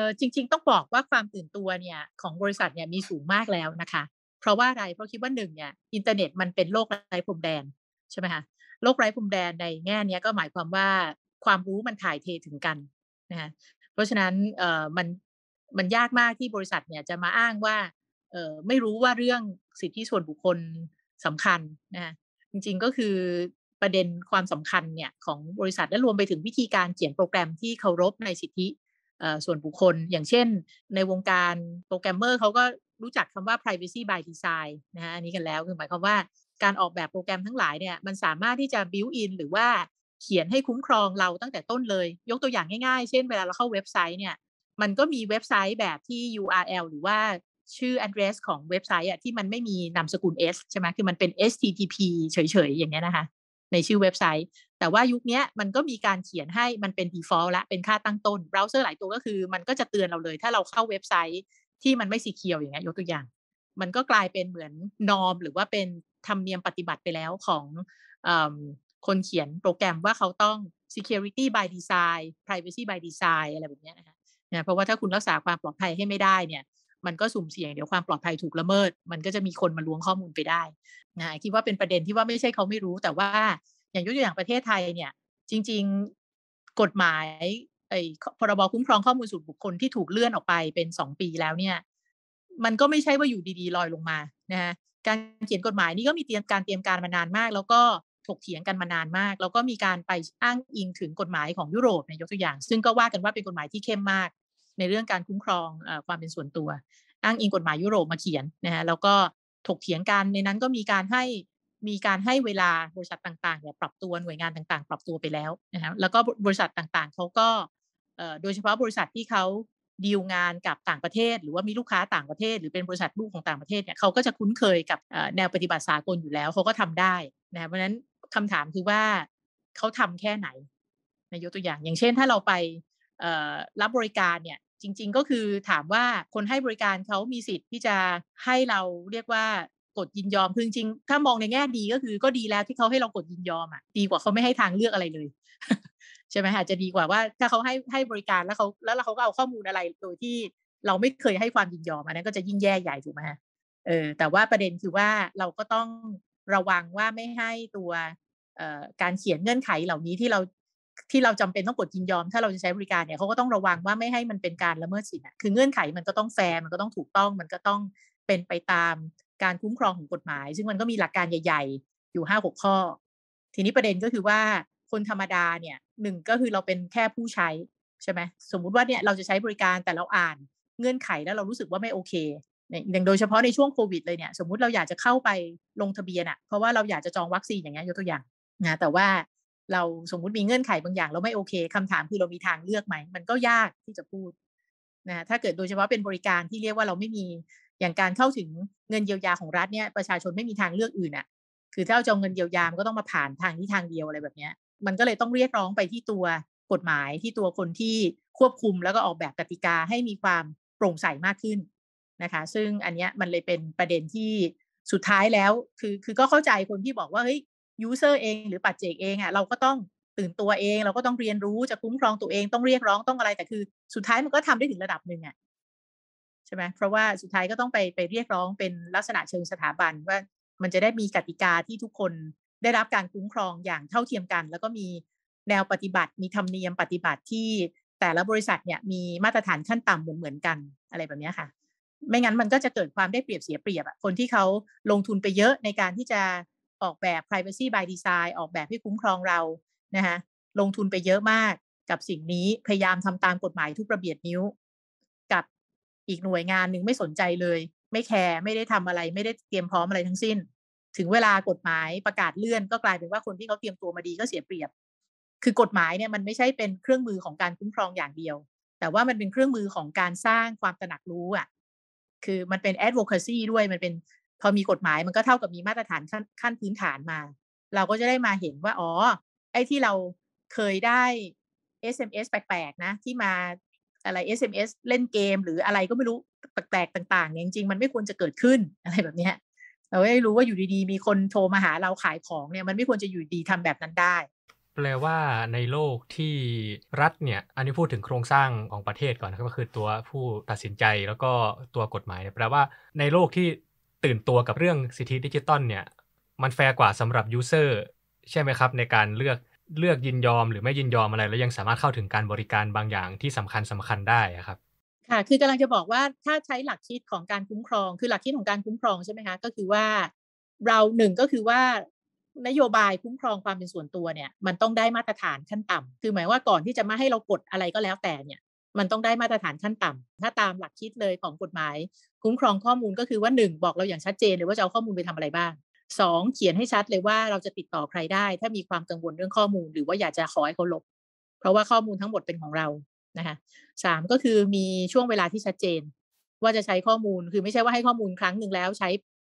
อจริง ๆ ต้องบอกว่าความตื่นตัวเนี่ยของบริษัทเนี่ยมีสูงมากแล้วนะคะเพราะว่าอะไร เพราะคิดว่าหนึ่งเนี่ยอินเทอร์เน็ตมันเป็นโลกไร้พรมแดนใช่ไหมคะโลกไร้พรมแดนในแง่นี้ก็หมายความว่าความรู้มันถ่ายเทถึงกันนะคะเพราะฉะนั้นเอ่อมันมันยากมากที่บริษัทเนี่ยจะมาอ้างว่าเอ่อไม่รู้ว่าเรื่องสิทธิส่วนบุคคลสำคัญนะคะจริงๆก็คือประเด็นความสำคัญเนี่ยของบริษัทและรวมไปถึงวิธีการเขียนโปรแกรมที่เคารพในสิทธิส่วนบุคคล อย่างเช่น ในวงการโปรแกรมเมอร์เขาก็รู้จักคำว่า privacy by design นะฮะอันนี้กันแล้ว คือหมายความว่าการออกแบบโปรแกรมทั้งหลายเนี่ย มันสามารถที่จะ build in หรือว่าเขียนให้คุ้มครองเราตั้งแต่ต้นเลย ยกตัวอย่างง่ายๆ เช่นเวลาเราเข้าเว็บไซต์เนี่ย มันก็มีเว็บไซต์แบบที่ URL หรือว่าชื่อ address ของเว็บไซต์อะที่มันไม่มีนามสกุล S ใช่ไหม คือมันเป็น http เฉยๆ อย่างเงี้ยนะคะ ในชื่อเว็บไซต์ แต่ว่ายุคนี้มันก็มีการเขียนให้มันเป็น default ละ เป็นค่าตั้งต้นเบราว์เซอร์หลายตัวก็คือมันก็จะเตือนเราเลยถ้าเราเข้าเว็บไซต์ที่มันไม่สีเขียวอย่างเงี้ยยกตัวอย่างมันก็กลายเป็นเหมือนนอมหรือว่าเป็นธรรมเนียมปฏิบัติไปแล้วของคนเขียนโปรแกรมว่าเขาต้อง security by design privacy by design อะไรแบบเนี้ยนะคะนะเพราะว่าถ้าคุณรักษาความปลอดภัยให้ไม่ได้เนี่ย มันก็สุ่มเสี่ยงเดี๋ยวความปลอดภัยถูกละเมิด มันก็จะมีคนมาล้วงข้อมูลไปได้นะคิดว่าเป็นประเด็นที่ว่าไม่ใช่เขาไม่รู้ แต่ว่าอย่างยกตัวอย่างประเทศไทยเนี่ยจริง ๆกฎหมายไอ้พรบคุ้มครองข้อมูลส่วนบุคคล ที่ถูกเลื่อนออกไปเป็นสองปีแล้วเนี่ย มันก็ไม่ใช่ว่าอยู่ดีๆลอยลงมานะฮะการเขียนกฎหมายนี่ก็มีเตรียมการเตรียมการมานานมาก แล้วก็ถกเถียงกันมานานมาก แล้วก็มีการไปอ้างอิงถึงกฎหมายของยุโรปในยกตัวอย่าง ซึ่งก็ว่ากันว่าเป็นกฎหมายที่เข้มมาก ในเรื่องการคุ้มครองความเป็นส่วนตัว อ้างอิงกฎหมายยุโรปมาเขียนนะฮะแล้วก็ถกเถียงกันในนั้นก็มีการให้มีการให้เวลาบริษัทต่างๆเนี่ยปรับตัวหน่วยงานต่าง ๆ ปรับตัวไปแล้วนะฮะแล้วก็บริษัทต่างๆเขาก็โดยเฉพาะบริษัทที่เขาดีลงานกับต่างประเทศ หรือว่ามีลูกค้าต่างประเทศ หรือเป็นบริษัทลูกของต่างประเทศเนี่ยเขาก็จะคุ้นเคยกับแนวปฏิบัติสากลอยู่แล้วเขาก็ทำได้นะเพราะนั้นคำถามคือว่าเขาทำแค่ไหนนายกตัวอย่างอย่างเช่นถ้าเราไปรับบริการเนี่ยจริง ๆก็คือถามว่าคนให้บริการเขามีสิทธิ์ที่จะให้เราเรียกว่ากดยินยอมคือจริง ถ้ามองในแง่ดีก็คือก็ดีแล้วที่เขาให้เรากดยินยอมอ่ะดีกว่าเขาไม่ให้ทางเลือกอะไรเลยใช่ไหมอาจจะดีกว่าว่า ถ้าเขาให้ให้บริการแล้วเขาแล้วเขาก็เอาข้อมูลอะไร โดยที่เราไม่เคยให้ความยินยอมอันนั้นก็จะยิ่งแย่ใหญ่ถูกไหมเออแต่ว่าประเด็นคือว่าเราก็ต้องระวังว่าไม่ให้ตัวการเขียนเงื่อนไขเหล่านี้ที่เราที่เราจำเป็นต้องกดยินยอม ถ้าเราจะใช้บริการเนี่ยเขาก็ต้องระวังว่าไม่ให้มันเป็นการละเมิดสิทธิ์คือเงื่อนไขมันก็ต้องแฟร์มันก็ต้องถูกต้อง มันก็ต้องเป็นไปตามการคุ้มครองของกฎหมายซึ่งมันก็มีหลักการใหญ่ ๆ อยู่ห้าหกข้อ ทีนี้ประเด็นก็คือว่าคนธรรมดาเนี่ยหนึ่งก็คือเราเป็นแค่ผู้ใช้ใช่ไหมสมมุติว่าเนี่ยเราจะใช้บริการแต่เราอ่าน เงื่อนไขแล้วเรารู้สึกว่าไม่โอเคอย่างโดยเฉพาะในช่วงโควิดเลยเนี่ยสมมุติเราอยากจะเข้าไป ลงทะเบียนอะ่ะเพราะว่าเราอยากจะจองวัคซีนอย่างเงี้ยยกตัวอย่างนะแต่ว่าเราสมมุติมีเงื่อนไขบางอย่างเราไม่โอเค คำถามคือเรามีทางเลือกไหมมันก็ยากที่จะพูดนะถ้าเกิดโดยเฉพาะเป็นบริการที่เรียกว่าเราไม่มีอย่างการเข้าถึงเงินเยียวยาของรัฐเนี่ยประชาชนไม่มีทางเลือกอื่นอะ่ะ คือถ้าจะเอาเงินเยียวยามันก็ต้องมาผ่านทางนี้ทางเดียวอะไรแบบเนี้ย มันก็เลยต้องเรียกร้องไปที่ตัวกฎหมายที่ตัวคนที่ควบคุมแล้วก็ออกแบบกติกาให้มีความโปร่งใสมากขึ้นนะคะ ซึ่งอันเนี้ยมันเลยเป็นประเด็นที่สุดท้ายแล้วคือคือก็เข้าใจคนที่บอกว่าเฮ้ย ยูเซอร์เอง หรือปัจเจกเองอะ่ะเราก็ต้องตื่นตัวเอง เราก็ต้องเรียนรู้จะคุ้มครองตัวเองต้องเรียกร้องต้องอะไรแต่คือ สุดท้ายมันก็ทำได้ถึงระดับหนึ่งอะ่ะใช่ไหมเพราะว่าสุดท้ายก็ต้องไปไปเรียกร้องเป็นลักษณะเชิงสถาบันว่ามันจะได้มีกติกาที่ทุกคนได้รับการคุ้มครองอย่างเท่าเทียมกัน แล้วก็มีแนวปฏิบัติ มีธรรมเนียมปฏิบัติที่แต่ละบริษัทเนี่ยมีมาตรฐานขั้นต่ำเหมือนเหมือนกันอะไรแบบนี้ค่ะไม่งั้นมันก็จะเกิดความได้เปรียบเสียเปรียบอะคนที่เขาลงทุนไปเยอะในการที่จะออกแบบ privacy by design ออกแบบให้คุ้มครองเรานะคะลงทุนไปเยอะมากกับสิ่งนี้พยายามทำตามกฎหมายทุกระเบียดนิ้วอีกหน่วยงานหนึ่งไม่สนใจเลย ไม่แคร์ไม่ได้ทำอะไร ไม่ได้เตรียมพร้อมอะไรทั้งสิ้น ถึงเวลากฎหมายประกาศเลื่อนก็กลายเป็นว่าคนที่เขาเตรียมตัวมาดีก็เสียเปรียบ คือกฎหมายเนี่ยมันไม่ใช่เป็นเครื่องมือของการคุ้มครองอย่างเดียว แต่ว่ามันเป็นเครื่องมือของการสร้างความตระหนักรู้ อ่ะ คือมันเป็น advocacy ด้วยมันเป็น พอมีกฎหมาย มันก็เท่ากับมีมาตรฐานขั้นขั้นพื้นฐานมา เราก็จะได้มาเห็นว่าอ๋อไอ้ที่เราเคยได้ SMS แปลกๆนะ ที่มาอะไร SMS เล่นเกมหรืออะไรก็ไม่รู้แปลกๆต่างๆเนี่ยจริง ๆ มันไม่ควรจะเกิดขึ้นอะไรแบบนี้เราไม่รู้ว่าอยู่ดีๆ มีคนโทรมาหาเราขายของเนี่ยมันไม่ควรจะอยู่ดีทำแบบนั้นได้ แปลว่าในโลกที่รัฐเนี่ยอันนี้พูดถึงโครงสร้างของประเทศก่อนก็คือตัวผู้ตัดสินใจแล้วก็ตัวกฎหมายแปลว่าในโลกที่ตื่นตัวกับเรื่องสิทธิดิจิตอลเนี่ยมันแฟร์กว่าสำหรับยูเซอร์ใช่ไหมครับ ในการเลือกเลือกยินยอมหรือไม่ยินยอมอะไรแล้วยังสามารถเข้าถึงการบริการบางอย่างที่สำคัญสำคัญได้ครับ ค่ะคือกำลังจะบอกว่าถ้าใช้หลักคิดของการคุ้มครอง คือหลักคิดของการคุ้มครองใช่ไหมคะก็คือว่าเราหนึ่งก็คือว่า นโยบายคุ้มครองความเป็นส่วนตัวเนี่ย มันต้องได้มาตรฐานขั้นต่ำ คือหมายว่าก่อนที่จะมาให้เรากดอะไรก็แล้วแต่เนี่ย มันต้องได้มาตรฐานขั้นต่ำ ถ้าตามหลักคิดเลยของกฎหมายคุ้มครองข้อมูลก็คือว่าหนึ่งบอกเราอย่างชัดเจนเลยว่าจะเอาข้อมูลไปทำอะไรบ้างสองเขียนให้ชัดเลยว่าเราจะติดต่อใครได้ ถ้ามีความกังวลเรื่องข้อมูล หรือว่าอยากจะขอให้เขาลบ เพราะว่าข้อมูลทั้งหมดเป็นของเรานะคะสามก็คือมีช่วงเวลาที่ชัดเจน ว่าจะใช้ข้อมูลคือไม่ใช่ว่าให้ข้อมูลครั้งหนึ่งแล้วใช้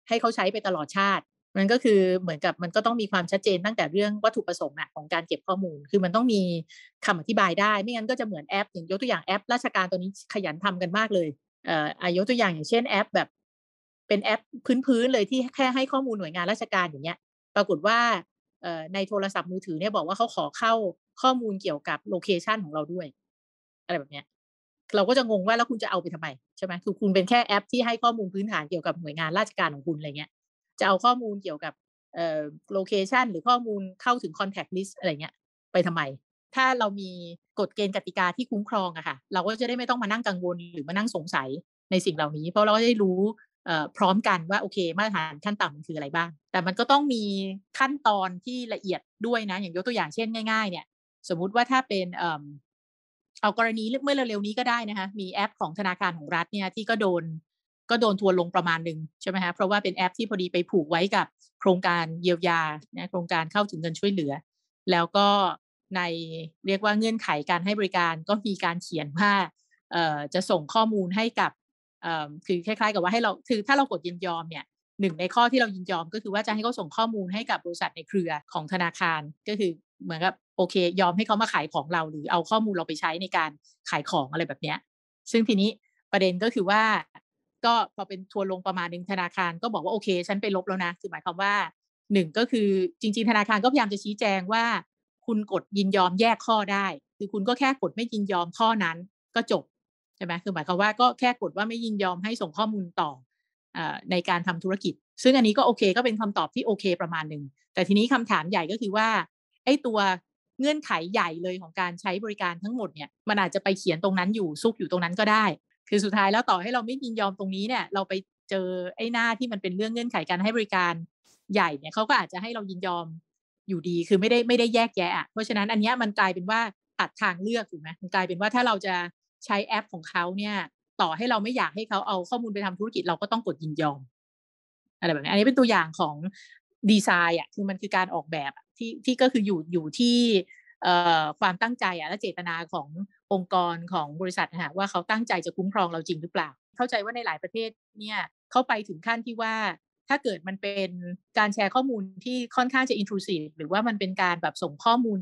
ให้เขาใช้ไปตลอดชาติมันก็คือเหมือนกับมันก็ต้องมีความชัดเจนตั้งแต่เรื่องวัตถุประสงค์ของการเก็บข้อมูล คือมันต้องมีคำอธิบายได้ไม่งั้นก็จะเหมือนแอป อย่างยกตัวอย่างแอป ราชการตัวนี้ขยันทำกันมากเลยเอ่อายุตัวอย่างอย่างเช่นแอปแบบเป็นแอปพื้นๆเลยที่แค่ให้ข้อมูลหน่วยงานราชการอย่างเงี้ย ปรากฏว่าในโทรศัพท์มือถือเนี่ยบอกว่าเขาขอเข้าข้อมูลเกี่ยวกับโลเคชันของเราด้วยอะไรแบบเนี้ย เราก็จะงงว่า แล้วคุณจะเอาไปทำไมใช่ไหมคือคุณเป็นแค่แอปที่ให้ข้อมูลพื้นฐานเกี่ยวกับหน่วยงานราชการของคุณอะไรเงี้ย จะเอาข้อมูลเกี่ยวกับเอ่อโลเคชันหรือข้อมูลเข้าถึงคอนแทคลิสต์อะไรเงี้ย ไปทำไม ถ้าเรามีกฎเกณฑ์กติกาที่คุ้มครองอะค่ะ เราก็จะได้ไม่ต้องมานั่งกังวลหรือมานั่งสงสัยในสิ่งเหล่านี้ เพราะเราได้รู้พร้อมกันว่าโอเคมาตรฐานขั้นต่ำมันคืออะไรบ้าง แต่มันก็ต้องมีขั้นตอนที่ละเอียดด้วยนะ อย่างยกตัวอย่างเช่นง่าย ๆ เนี่ย สมมุติว่าถ้าเป็น เอากรณีเมื่อเร็วๆนี้ก็ได้นะคะมีแอปของธนาคารของรัฐเนี่ยที่ก็โดนก็โดนทัวลงประมาณหนึ่งใช่ไหมคะเพราะว่าเป็นแอปที่พอดีไปผูกไว้กับ โครงการเยียวยานยโครงการเข้าถึงเงินช่วยเหลือ แล้วก็ในเรียกว่าเงื่อนไขการให้บริการก็มีการเขียนว่าจะส่งข้อมูลให้กับคือคล้ายๆ กับว่าให้เรา คือถ้าเรากดยินยอมเนี่ยหนึ่งในข้อที่เรายินยอมก็คือว่าจะให้เขาส่งข้อมูลให้กับบริษัทในเครือของธนาคาร ก็คือเหมือนกับโอเคยอมให้เขามาขายของเรา หรือเอาข้อมูลเราไปใช้ในการขายของอะไรแบบเนี้ย ซึ่งทีนี้ประเด็นก็คือว่า ก็พอเป็นทัวลงประมาณหนึ่งธนาคาร ก็บอกว่าโอเคฉันไปลบแล้วนะคือหมายความว่าหนึ่งก็คือจริง ๆ ธนาคารก็พยายามจะชี้แจงว่า คุณกดยินยอมแยกข้อได้คือคุณก็แค่กดไม่ยินยอมข้อนั้นก็จบช่ไหมคือหมายความว่าก็แค่กดว่าไม่ยินยอมให้ส่งข้อมูลต่ออในการทำธุรกิจ ซึ่งอันนี้ก็โอเคก็เป็นคำตอบที่โอเคประมาณหนึ่งแต่ทีนี้คำถามใหญ่ก็คือว่าไอ้ตัวเงื่อนไขใหญ่เลยของการใช้บริการทั้งหมดเนี่ยมันอาจจะไปเขียนตรงนั้นอยู่ซุกอยู่ตรงนั้นก็ได้ คือสุดท้ายแล้วต่อให้เราไม่ยินยอมตรงนี้เนี่ย เราไปเจอไอ้หน้าที่มันเป็นเรื่องเงื่อนไขการให้บริการใหญ่เนี่ยเขาก็อาจจะให้เรายินยอมอยู่ดีคือไม่ได้ไม่ได้แยกแยะเพราะฉะนั้นอันนี้มันกลายเป็นว่าตัดทางเลือกถูกไหมมันกลายเป็นว่าถ้าเราจะใช้แอปของเขาเนี่ยต่อให้เราไม่อยากให้เขาเอาข้อมูลไปทำธุรกิจเราก็ต้องกดยินยอมอะไรแบบนี้อันนี้เป็นตัวอย่างของดีไซน์อ่ะคือมันคือการออกแบบที่ที่ก็คืออยู่อยู่ที่ความตั้งใจอ่ะและเจตนาขององค์กรของบริษัทฮะว่าเขาตั้งใจจะคุ้มครองเราจริงหรือเปล่า เข้าใจว่าในหลายประเทศเนี่ยเข้าไปถึงขั้นที่ว่า ถ้าเกิดมันเป็นการแชร์ข้อมูลที่ค่อนข้างจะอินทรูซีฟหรือว่ามันเป็นการแบบส่งข้อมูล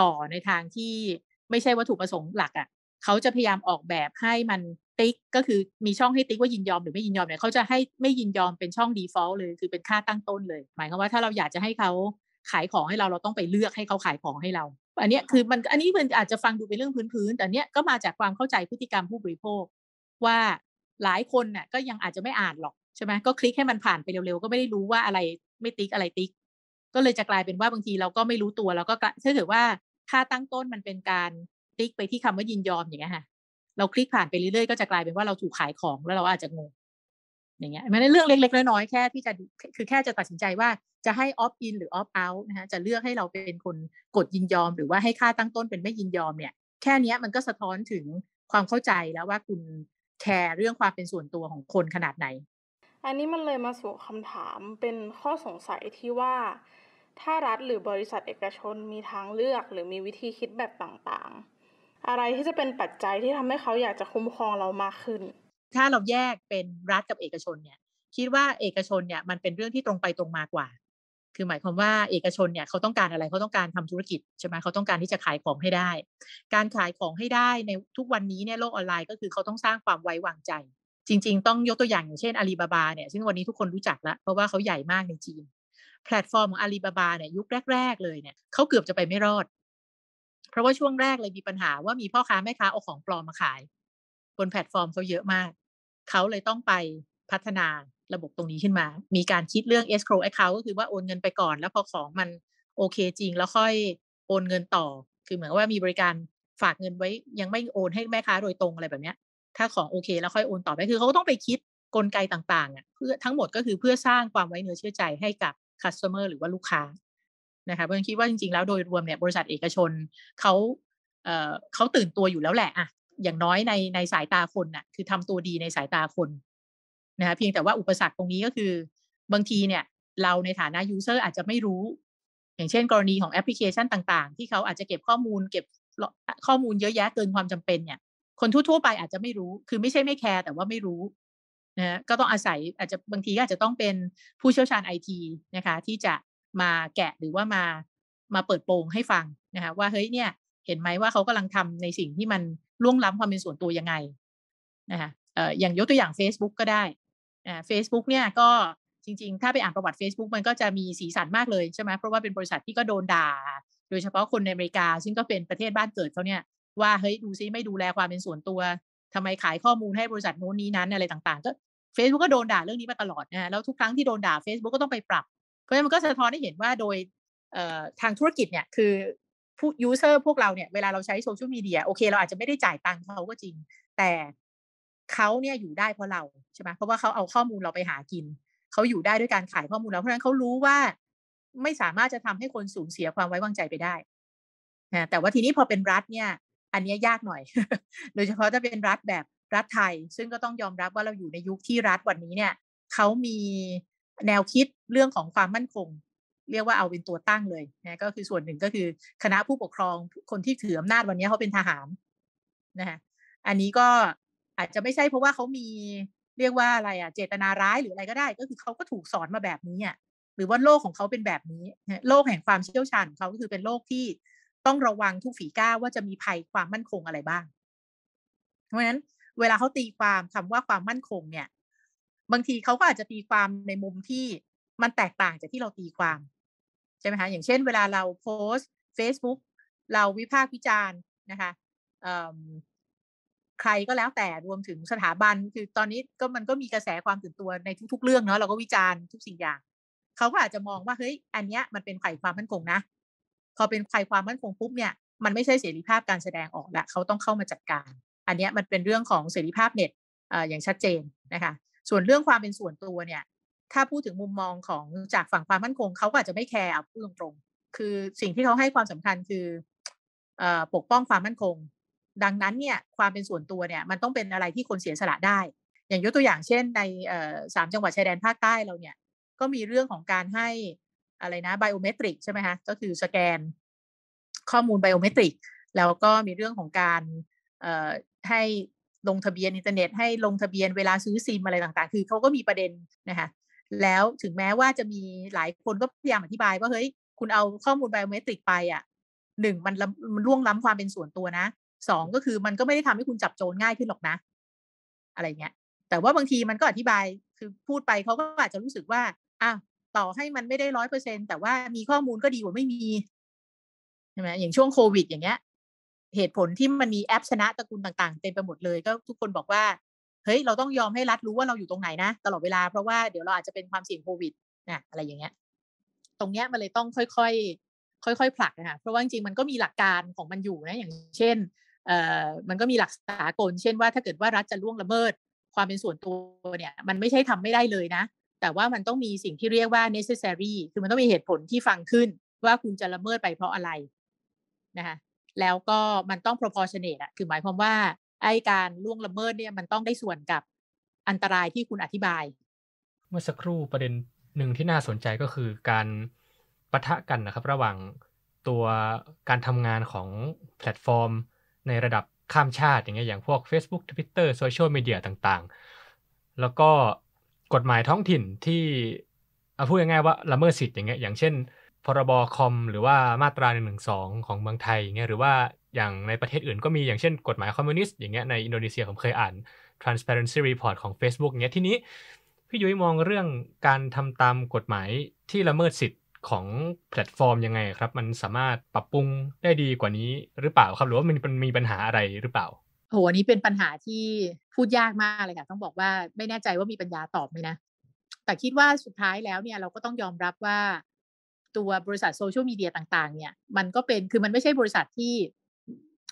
ต่อในทางที่ไม่ใช่วัตถุประสงค์หลักอะ่ะเขาจะพยายามออกแบบให้มันติ๊กก็คือมีช่องให้ติ๊กว่ายินยอมหรือไม่ยินยอมเนี่ยเขาจะให้ไม่ยินยอมเป็นช่อง default เลยคือเป็นค่าตั้งต้นเลย หมายความว่าถ้าเราอยากจะให้เขาขายของให้เรา เราต้องไปเลือกให้เขาขายของให้เราอันนี้คือมันอันนี้มันอาจจะฟังดูเป็นเรื่องพื้นๆแต่เนี้ยก็มาจากความเข้าใจพฤติกรรมผู้บริโภคว่าหลายคนน่ยก็ยังอาจจะไม่อ่านหรอกใช่ไหมก็คลิกให้มันผ่านไปเร็วๆ ก็ไม่ได้รู้ว่าอะไรไม่ติ๊กอะไรติ๊ก ก็เลยจะกลายเป็นว่าบางทีเราก็ไม่รู้ตัวเราก็ถ้าเกิดว่าค่าตั้งต้นมันเป็นการคลิกไปที่คำว่ายินยอมอย่างเงี้ยค่ะ เราคลิกผ่านไปเรื่อยๆก็จะกลายเป็นว่าเราถูกขายของแล้วเราอาจจะงง อย่างเงี้ยมันเรื่องเล็กๆน้อยๆแค่ที่จะคือแค่จะตัดสินใจว่าจะให้ออฟอินหรือออฟเอาท์นะคะจะเลือกให้เราเป็นคนกดยินยอม หรือว่าให้ค่าตั้งต้นเป็นไม่ยินยอมเนี่ย แค่นี้มันก็สะท้อนถึงความเข้าใจแล้วว่าคุณแคร์เรื่องความเป็นส่วนตัวของคนขนาดไหน อันนี้มันเลยมาสู่คำถามเป็นข้อสงสัยที่ว่าถ้ารัฐหรือบริษัทเอกชนมีทางเลือกหรือมีวิธีคิดแบบต่างอะไรที่จะเป็นปัจจัยที่ทำให้เขาอยากจะคุ้มครองเรามากขึ้น ถ้าเราแยกเป็นรัฐกับเอกชนเนี่ย คิดว่าเอกชนเนี่ยมันเป็นเรื่องที่ตรงไปตรงมากว่า คือหมายความว่าเอกชนเนี่ยเขาต้องการอะไรเขาต้องการทำธุรกิจใช่ไหมเขาต้องการที่จะขายของให้ได้ การขายของให้ได้ในทุกวันนี้เนี่ยโลกออนไลน์ก็คือเขาต้องสร้างความไว้วางใจ จริงๆ ต้องยกตัวอย่างอย่างเช่นอาลีบาบาเนี่ยซึ่งวันนี้ทุกคนรู้จักละเพราะว่าเขาใหญ่มากในจีน แพลตฟอร์มของอาลีบาบาเนี่ยยุคแรก ๆเลยเนี่ยเขาเกือบจะไปไม่รอดเพราะว่าช่วงแรกเลยมีปัญหาว่ามีพ่อค้า แม่ค้าเอาของปลอมมาขาย บนแพลตฟอร์มเขาเยอะมาก เขาเลยต้องไปพัฒนาระบบตรงนี้ขึ้นมา มีการคิดเรื่อง escrow account ก็คือว่าโอนเงินไปก่อน แล้วพอของมันโอเคจริงแล้วค่อยโอนเงินต่อ คือเหมือนว่ามีบริการฝากเงินไว้ยังไม่โอนให้แม่ค้าโดยตรงอะไรแบบเนี้ยถ้าของโอเค แล้วค่อยโอนต่อไปคือเขาต้องไปคิดกลไกต่างๆ อ่ะ เพื่อทั้งหมดก็คือเพื่อสร้างความไว้เนื้อเชื่อใจให้กับ customer หรือว่าลูกค้านะคะเพราะฉนันคิดว่าจริงๆ แล้วโดยรวมเนี่ยบริษัทเอกชนเขาเอ่อเขาตื่นตัวอยู่แล้วแหละอะอย่างน้อยในในสายตาคนน่ะ คือทำตัวดีในสายตาคนนะคะเพียงแต่ว่าอุปสรรคตรงนี้ก็คือ บางทีเนี่ย เราในฐานะยูเซอร์อาจจะไม่รู้ อย่างเช่นกรณีของแอปพลิเคชันต่างๆ ที่เขาอาจจะเก็บข้อมูล เก็บข้อมูลเยอะแยะเกินความจำเป็นเนี่ยคนทั่วๆไปอาจจะไม่รู้ คือไม่ใช่ไม่แคร์แต่ว่าไม่รู้นะก็ต้องอาศัยอาจจะบางทีอาจจะต้องเป็นผู้เชี่ยวชาญไอทีนะคะ ที่จะมาแกะหรือว่ามามาเปิดโปงให้ฟังนะคะว่าเฮ้ยเนี่ย เห็นไหมว่าเขากำลังทำในสิ่งที่มันล่วงล้ำความเป็นส่วนตัวยังไงนะคะเอ่ออย่างยกตัวอย่าง Facebook ก็ได้อ่าเฟซบุ๊กเนี่ยก็จริงๆ ถ้าไปอ่านประวัติ Facebook มันก็จะมีสีสันมากเลยใช่ไหมเพราะว่าเป็นบริษัทที่ก็โดนด่าโดยเฉพาะคนในอเมริกาซึ่งก็เป็นประเทศบ้านเกิดเขาเนี่ยว่าเฮ้ยดูซิไม่ดูแลความเป็นส่วนตัว ทำไมขายข้อมูลให้บริษัทโน้นนี้นั้นอะไรต่าง ๆ ก็ Facebook ก็โดนด่าเรื่องนี้มาตลอดนะแล้วทุกครั้งที่โดนด่า Facebook ก็ต้องไปปรับพราะฉะนั้นมันก็สะท้อนให้เห็นว่าโดยทางธุรกิจเนี่ย คือผู้ยูเซอร์พวกเราเนี่ยเวลาเราใช้โซเชียลมีเดียโอเคเราอาจจะไม่ได้จ่ายตังค์เขาก็จริง แต่เขาเนี่ยอยู่ได้เพราะเราใช่ไหมเพราะว่าเขาเอาข้อมูลเราไปหากินเขาอยู่ได้ด้วยการขายข้อมูลเราเพราะฉะนั้นเขารู้ว่าไม่สามารถจะทำให้คนสูญเสียความไว้วางใจไปได้นะแต่ว่าทีนี้พอเป็นรัฐเนี่ย อันนี้ยากหน่อย โดยเฉพาะถ้าเป็นรัฐแบบรัฐไทย ซึ่งก็ต้องยอมรับว่าเราอยู่ในยุคที่รัฐวันนี้เนี่ยเขามีแนวคิดเรื่องของความมั่นคง เรียกว่าเอาเป็นตัวตั้งเลยนะก็คือส่วนหนึ่งก็คือคณะผู้ปกครองคนที่ถืออำนาจวันนี้เขาเป็นทหารนะฮะอันนี้ก็อาจจะไม่ใช่เพราะว่าเขามีเรียกว่าอะไรอ่ะ เจตนาร้ายหรืออะไรก็ได้ ก็คือเขาก็ถูกสอนมาแบบนี้อ่ะหรือว่าโลกของเขาเป็นแบบนี้โลกแห่งความเชี่ยวชาญเขาก็คือเป็นโลกที่ต้องระวังทุกฝีก้าวว่าจะมีภัยความมั่นคงอะไรบ้าง เพราะฉะนั้น เวลาเขาตีความคำว่าความมั่นคงเนี่ยบางทีเขาก็อาจจะตีความในมุมที่มันแตกต่างจากที่เราตีความใช่ไหมคะ อย่างเช่นเวลาเราโพสต์ Facebook เราวิพากษ์วิจารณ์นะคะใครก็แล้วแต่รวมถึงสถาบันคือตอนนี้ก็มันก็มีกระแสความตื่นตัวในทุกๆ เรื่องเนาะเราก็วิจารณ์ทุกสิ่งอย่างเขาก็อาจจะมองว่าเฮ้ยอันเนี้ยมันเป็นไข่ความมั่นคงนะพอเป็นไข่ความมั่นคงปุ๊บเนี่ยมันไม่ใช่เสรีภาพการแสดงออกละเขาต้องเข้ามาจัดการ อันเนี้ยมันเป็นเรื่องของเสรีภาพเน็ตอย่างชัดเจนนะคะส่วนเรื่องความเป็นส่วนตัวเนี่ย ถ้าพูดถึงมุมมองของจากฝั่งความมั่นคงเขาก็อาจจะไม่แคร์เอาพูดตรงๆคือสิ่งที่เขาให้ความสำคัญคือปกป้องความมั่นคงดังนั้นเนี่ยความเป็นส่วนตัวเนี่ย มันต้องเป็นอะไรที่คนเสียสละได้ อย่างยกตัวอย่างเช่นในสามจังหวัดชายแดนภาคใต้เราเนี่ยก็มีเรื่องของการให้อะไรนะไบโอเมตริกใช่ไหมคะก็คือสแกนข้อมูลไบโอเมตริกแล้วก็มีเรื่องของการให้ลงทะเบียนอินเทอร์เน็ตให้ลงทะเบียนเวลาซื้อซิมอะไรต่างๆ คือเขาก็มีประเด็นนะคะแล้วถึงแม้ว่าจะมีหลายคนก็พยายามอธิบาย ว่าเฮ้ยคุณเอาข้อมูลไบโอเมตริกไปอ่ะ หนึ่งมันมันล่วงล้าความเป็นส่วนตัวนะ สองก็คือมันก็ไม่ได้ทำให้คุณจับโจรง่ายขึ้นหรอกนะ อะไรเงี้ย แต่ว่าบางทีมันก็อธิบาย คือพูดไปเขาก็อาจจะรู้สึกว่าอ้าวต่อให้มันไม่ได้ร้อยเปอร์เซ็นแต่ว่ามีข้อมูลก็ดีกว่าไม่มีใช่ไหมอย่างช่วงโควิด อย่างเงี้ยเหตุผลที่มันมีแอปชนะตระกูลต่าง ๆเต็มไปหมดเลยก็ทุกคนบอกว่า เฮ้ยเราต้องยอมให้รัฐรู้ว่าเราอยู่ตรงไหนนะ ตลอดเวลาเพราะว่าเดี๋ยวเราอาจจะเป็นความเสี่ยงโควิดนะอะไรอย่างเงี้ยตรงเนี้ยมันเลยต้องค่อยๆค่อยๆผลัก นะคะเพราะว่าจริงๆมันก็มีหลักการของมันอยู่นะ อย่างเช่นเอ่อมันก็มีหลักสากลเช่นว่าถ้าเกิดว่ารัฐจะล่วงละเมิด ความเป็นส่วนตัวเนี่ย มันไม่ใช่ทำไม่ได้เลยนะแต่ว่ามันต้องมีสิ่งที่เรียกว่า necessary คือมันต้องมีเหตุผลที่ฟังขึ้นว่าคุณจะละเมิดไปเพราะอะไรนะคะแล้วก็มันต้อง proportionate อะคือหมายความว่าไอ้การล่วงละเมิดเนี่ยมันต้องได้ส่วนกับอันตรายที่คุณอธิบาย เมื่อสักครู่ประเด็นหนึ่งที่น่าสนใจก็คือการปะทะกันนะครับ ระหว่างตัวการทำงานของแพลตฟอร์ม ในระดับข้ามชาติอย่างเงี้ยอย่างพวก Facebook Twitter โซเชียลมีเดียต่าง ๆ แล้วก็กฎหมายท้องถิ่นที่เอาพูดง่ายๆว่าละเมิดสิทธิ์อย่างเงี้ยอย่างเช่นพรบอคอม หรือว่ามาตราหนึ่งหนึ่งสองของเมืองไทยเงี้ยหรือว่าอย่างในประเทศอื่นก็มี อย่างเช่นกฎหมายคอมมิวนิสต์ อย่างเงี้ยในอินโดนีเซียผมเคยอ่าน transparency report ของ Facebook เงี้ยที่นี้พี่ยุ้ยมองเรื่องการทำตามกฎหมายที่ละเมิดสิทธิ์ของแพลตฟอร์มยังไงครับ มันสามารถปรับปรุงได้ดีกว่านี้ หรือเปล่าครับหรือว่ามันมีปัญหาอะไรหรือเปล่าโหอันนี้เป็นปัญหาที่พูดยากมากเลยค่ะต้องบอกว่าไม่แน่ใจว่ามีปัญญาตอบไหมนะ แต่คิดว่าสุดท้ายแล้วเนี่ยเราก็ต้องยอมรับว่าตัวบริษัทโซเชียลมีเดียต่าง ๆ เนี่ย มันก็เป็นคือมันไม่ใช่บริษัทที่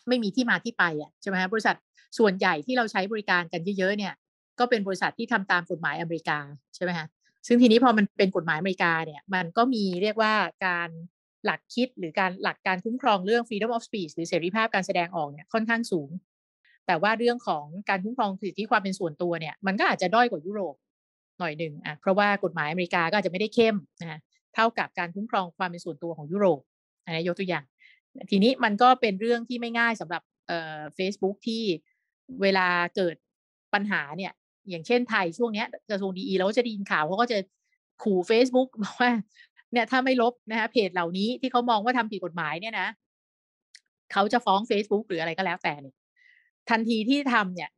ไม่มีที่มาที่ไปอ่ะใช่ไหมฮะบริษัทส่วนใหญ่ที่เราใช้บริการกันเยอะๆเนี่ย ก็เป็นบริษัทที่ทำตามกฎหมายอเมริกาใช่ไหมฮะซึ่งทีนี้พอมันเป็นกฎหมายอเมริกาเนี่ย มันก็มีเรียกว่าการหลักคิดหรือการหลักการคุ้มครองเรื่อง freedom of speech หรือเสรีภาพการแสดงออกเนี่ยค่อนข้างสูง แต่ว่าเรื่องของการคุ้มครองสิทธิความเป็นส่วนตัวเนี่ยมันก็อาจจะด้อยกว่ายุโรป หน่อยหนึ่งอ่ะเพราะว่ากฎหมายอเมริกาก็อาจจะไม่ได้เข้มนะเท่ากับการคุ้มครองความเป็นส่วนตัวของยุโรปอันนี้ยกตัวอย่าง ทีนี้มันก็เป็นเรื่องที่ไม่ง่ายสำหรับเอ่อุ a c e b o o k ที่เวลาเกิดปัญหาเนี่ย อย่างเช่นไทยช่วงนี้กระทรวงดีเราจะดีนข่าวเขาก็จะขู่ Facebook บอกว่า เนี่ยถ้าไม่ลบนะคะเพจเหล่านี้ที่เขามองว่าทำผิดกฎหมายเนี่ยนะเขาจะฟ้อง Facebook หรืออะไรก็แล้วแต่เนี่ยทันทีที่ทำเนี่ย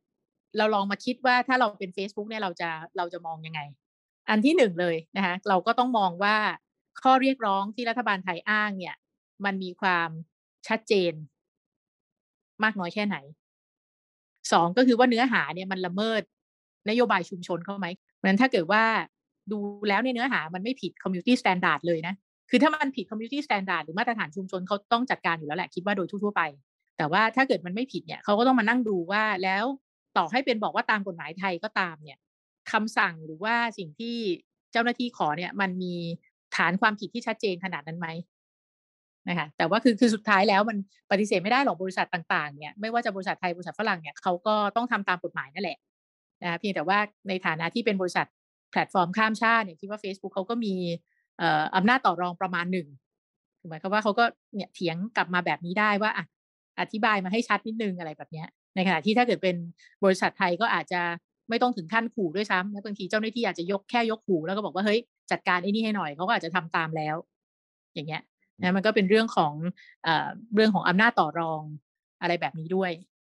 เราลองมาคิดว่าถ้าเราเป็น Facebook เนี่ย เราจะเราจะมองยังไง อันที่หนึ่งเลยนะคะเราก็ต้องมองว่าข้อเรียกร้องที่รัฐบาลไทยอ้าง เนี่ย มันมีความชัดเจน มากน้อยแค่ไหน สองก็คือว่าเนื้อหาเนี่ยมันละเมิด นโยบายชุมชนเข้าไหม เพราะฉะนั้นถ้าเกิดว่าดูแล้วในเนื้อหามันไม่ผิดคอมมิวตี้สแตนดาร์ดเลยนะ คือถ้ามันผิดคอมมิวตี้สแตนดาร์ดหรือมาตรฐานชุมชนเขาต้องจัดการอยู่แล้วแหละ คิดว่าโดยทั่วๆไป แต่ว่าถ้าเกิดมันไม่ผิดเนี่ยเขาก็ต้องมานั่งดูว่าแล้วต่อให้เป็นบอกว่าตามกฎหมายไทยก็ตามเนี่ย คำสั่งหรือว่าสิ่งที่เจ้าหน้าที่ขอเนี่ย มันมีฐานความผิดที่ชัดเจนขนาดนั้นไหมนะคะแต่ว่าคือคือสุดท้ายแล้วมันปฏิเสธไม่ได้หรอกบริษัทต่างๆเนี่ยไม่ว่าจะบริษัทไทยบริษัทฝรั่งเนี่ยเขาก็ต้องทำตามกฎหมายนั่นแหละนะเพียงแต่ว่าในฐานะที่เป็นบริษัทแพลตฟอร์มข้ามชาติเนี่ยคิดว่า Facebook เขาก็มีอำนาจต่อรองประมาณหนึ่งถูกไหมครับว่าเขาก็เนี่ยเถียงกลับมาแบบนี้ได้ว่าอะอธิบายมาให้ชัดนิดนึงอะไรแบบเนี้ยในขณะที่ถ้าเกิดเป็นบริษัทไทยก็อาจจะไม่ต้องถึงขั้นขู่ด้วยซ้ำนะบางทีเจ้าหน้าที่อาจจะยกแค่ยกหูแล้วก็บอกว่าเฮ้ยจัดการไอ้นี่ให้หน่อยเขาก็อาจจะทำตามแล้ว อย่างเงี้ยนะมันก็เป็นเรื่องของเอเรื่องของอำนาจต่อรองอะไรแบบนี้ด้วย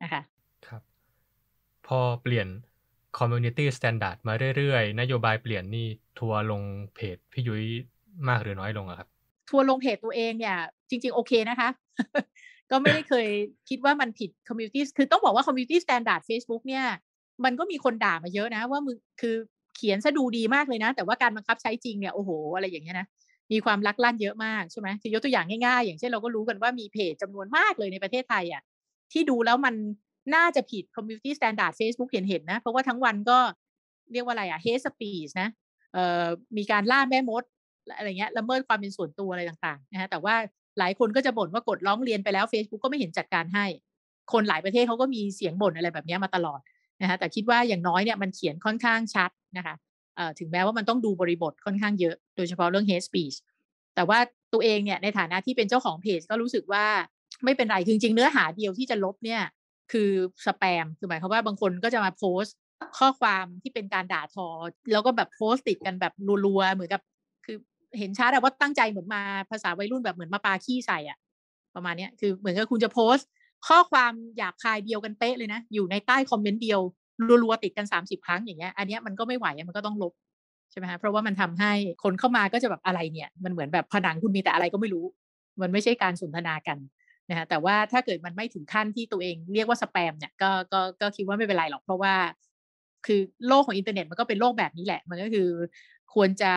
นะคะ ครับ พอเปลี่ยน community standard มาเรื่อยๆ นโยบายเปลี่ยนนี่ ทัวลงเพจพี่ยุ้ยมากหรือน้อยลงอะครับ ทัวลงเพจตัวเองเนี่ย จริงๆโอเคนะคะ ก็ไม่ได้เคยคิดว่ามันผิด community คือต้องบอกว่า community standard Facebook เนี่ย มันก็มีคนด่ามาเยอะนะ ว่ามึงคือเขียนซะดูดีมากเลยนะ แต่ว่าการบังคับใช้จริงเนี่ยโอ้โห อะไรอย่างเงี้ยนะ มีความลักลั่นเยอะมาก ใช่ไหมคือยกตัวอย่างง่ายๆ อย่างเช่นเราก็รู้กันว่ามีเพจจำนวนมากเลยในประเทศไทยอ่ะที่ดูแล้วมันน่าจะผิดมมิวนิตี้สแตนดาร์ดเฟซบุ๊กเห็นเห็นนะ เพราะว่าทั้งวันก็เรียกว่าอะไรอะเฮสปี p นะเอ่อมีการล่าแม่มดอะไรเงี้ยละเมิดความเป็นส่วนตัวอะไรต่างๆนะฮะแต่ว่าหลายคนก็จะบ่นว่ากดร้องเรียนไปแล้ว Facebook ก็ไม่เห็นจัดการให้ คนหลายประเทศเขาก็มีเสียงบ่นอะไรแบบนี้มาตลอดนะฮะแต่คิดว่าอย่างน้อยเนี่ยมันเขียนค่อนข้างชัดนะคะถึงแม้ว่ามันต้องดูบริบทค่อนข้างเยอะ โดยเฉพาะเรื่อง hate speech แต่ว่าตัวเองเนี่ยในฐานะที่เป็นเจ้าของเพจ ก็รู้สึกว่าไม่เป็นไร จริงๆเนื้อหาเดียวที่จะลบเนี่ยคือสแปมคือหมายความว่าบางคนก็จะมาโพสต์ข้อความที่เป็นการด่าทอ แล้วก็แบบโพสต์ติดกันแบบรัวๆ เหมือนกับคือเห็นชัดว่าตั้งใจเหมือนมาภาษาวัยรุ่นแบบเหมือนมาปาขี้ใส่อะประมาณนี้คือเหมือนกับคุณจะโพสต์ ข้อความหยาบคายเดียวกันเป๊ะเลยนะอยู่ในใต้คอมเมนต์เดียวรัวๆ ติดกันสสามิบครั้งอย่างเงี้ย อันเนี้ยมันก็ไม่ไหวมันก็ต้องลบใช่ไหมฮะ เพราะว่ามันทำให้คนเข้ามาก็จะแบบอะไรเนี่ย มันเหมือนแบบผนังคุณมีแต่อะไรก็ไม่รู้ มันไม่ใช่การสนทนากันนะฮะแต่ว่าถ้าเกิดมันไม่ถึงขั้นที่ตัวเองเรียกว่าสแปม เนี่ยก็ก็ก็คิดว่าไม่เป็นไรหรอก เพราะว่า คือโลกของอินเทอร์เน็ตมันก็เป็นโลกแบบนี้แหละ มันก็คือควรจะ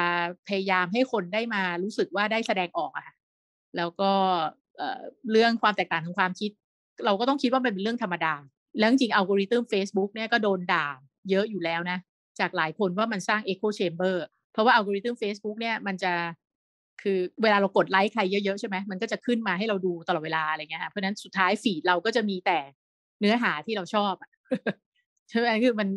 พยายามให้คนได้มารู้สึกว่าได้แสดงออกอะค่ะ แล้วก็เรื่องความแตกต่างของความคิด เราก็ต้องคิดว่ามันเป็นเรื่องธรรมดาแล้วจริงอัลกอริทึม Facebook เนี่ยก็โดนด่าเยอะอยู่แล้วนะจากหลายคนว่ามันสร้าง Echo Chamber เพราะว่าอัลกอริทึม a c e b o o k เนี่ยมันจะคือเวลาเรากดไลค์ใครเยอะ ๆ ใช่ไหม มันก็จะขึ้นมาให้เราดูตลอดเวลาอะไรเงี้ยค่ะเพราะนั้นสุดท้ายฟีดเราก็จะมีแต่เนื้อหาที่เราชอบใช่ไหมคือมัน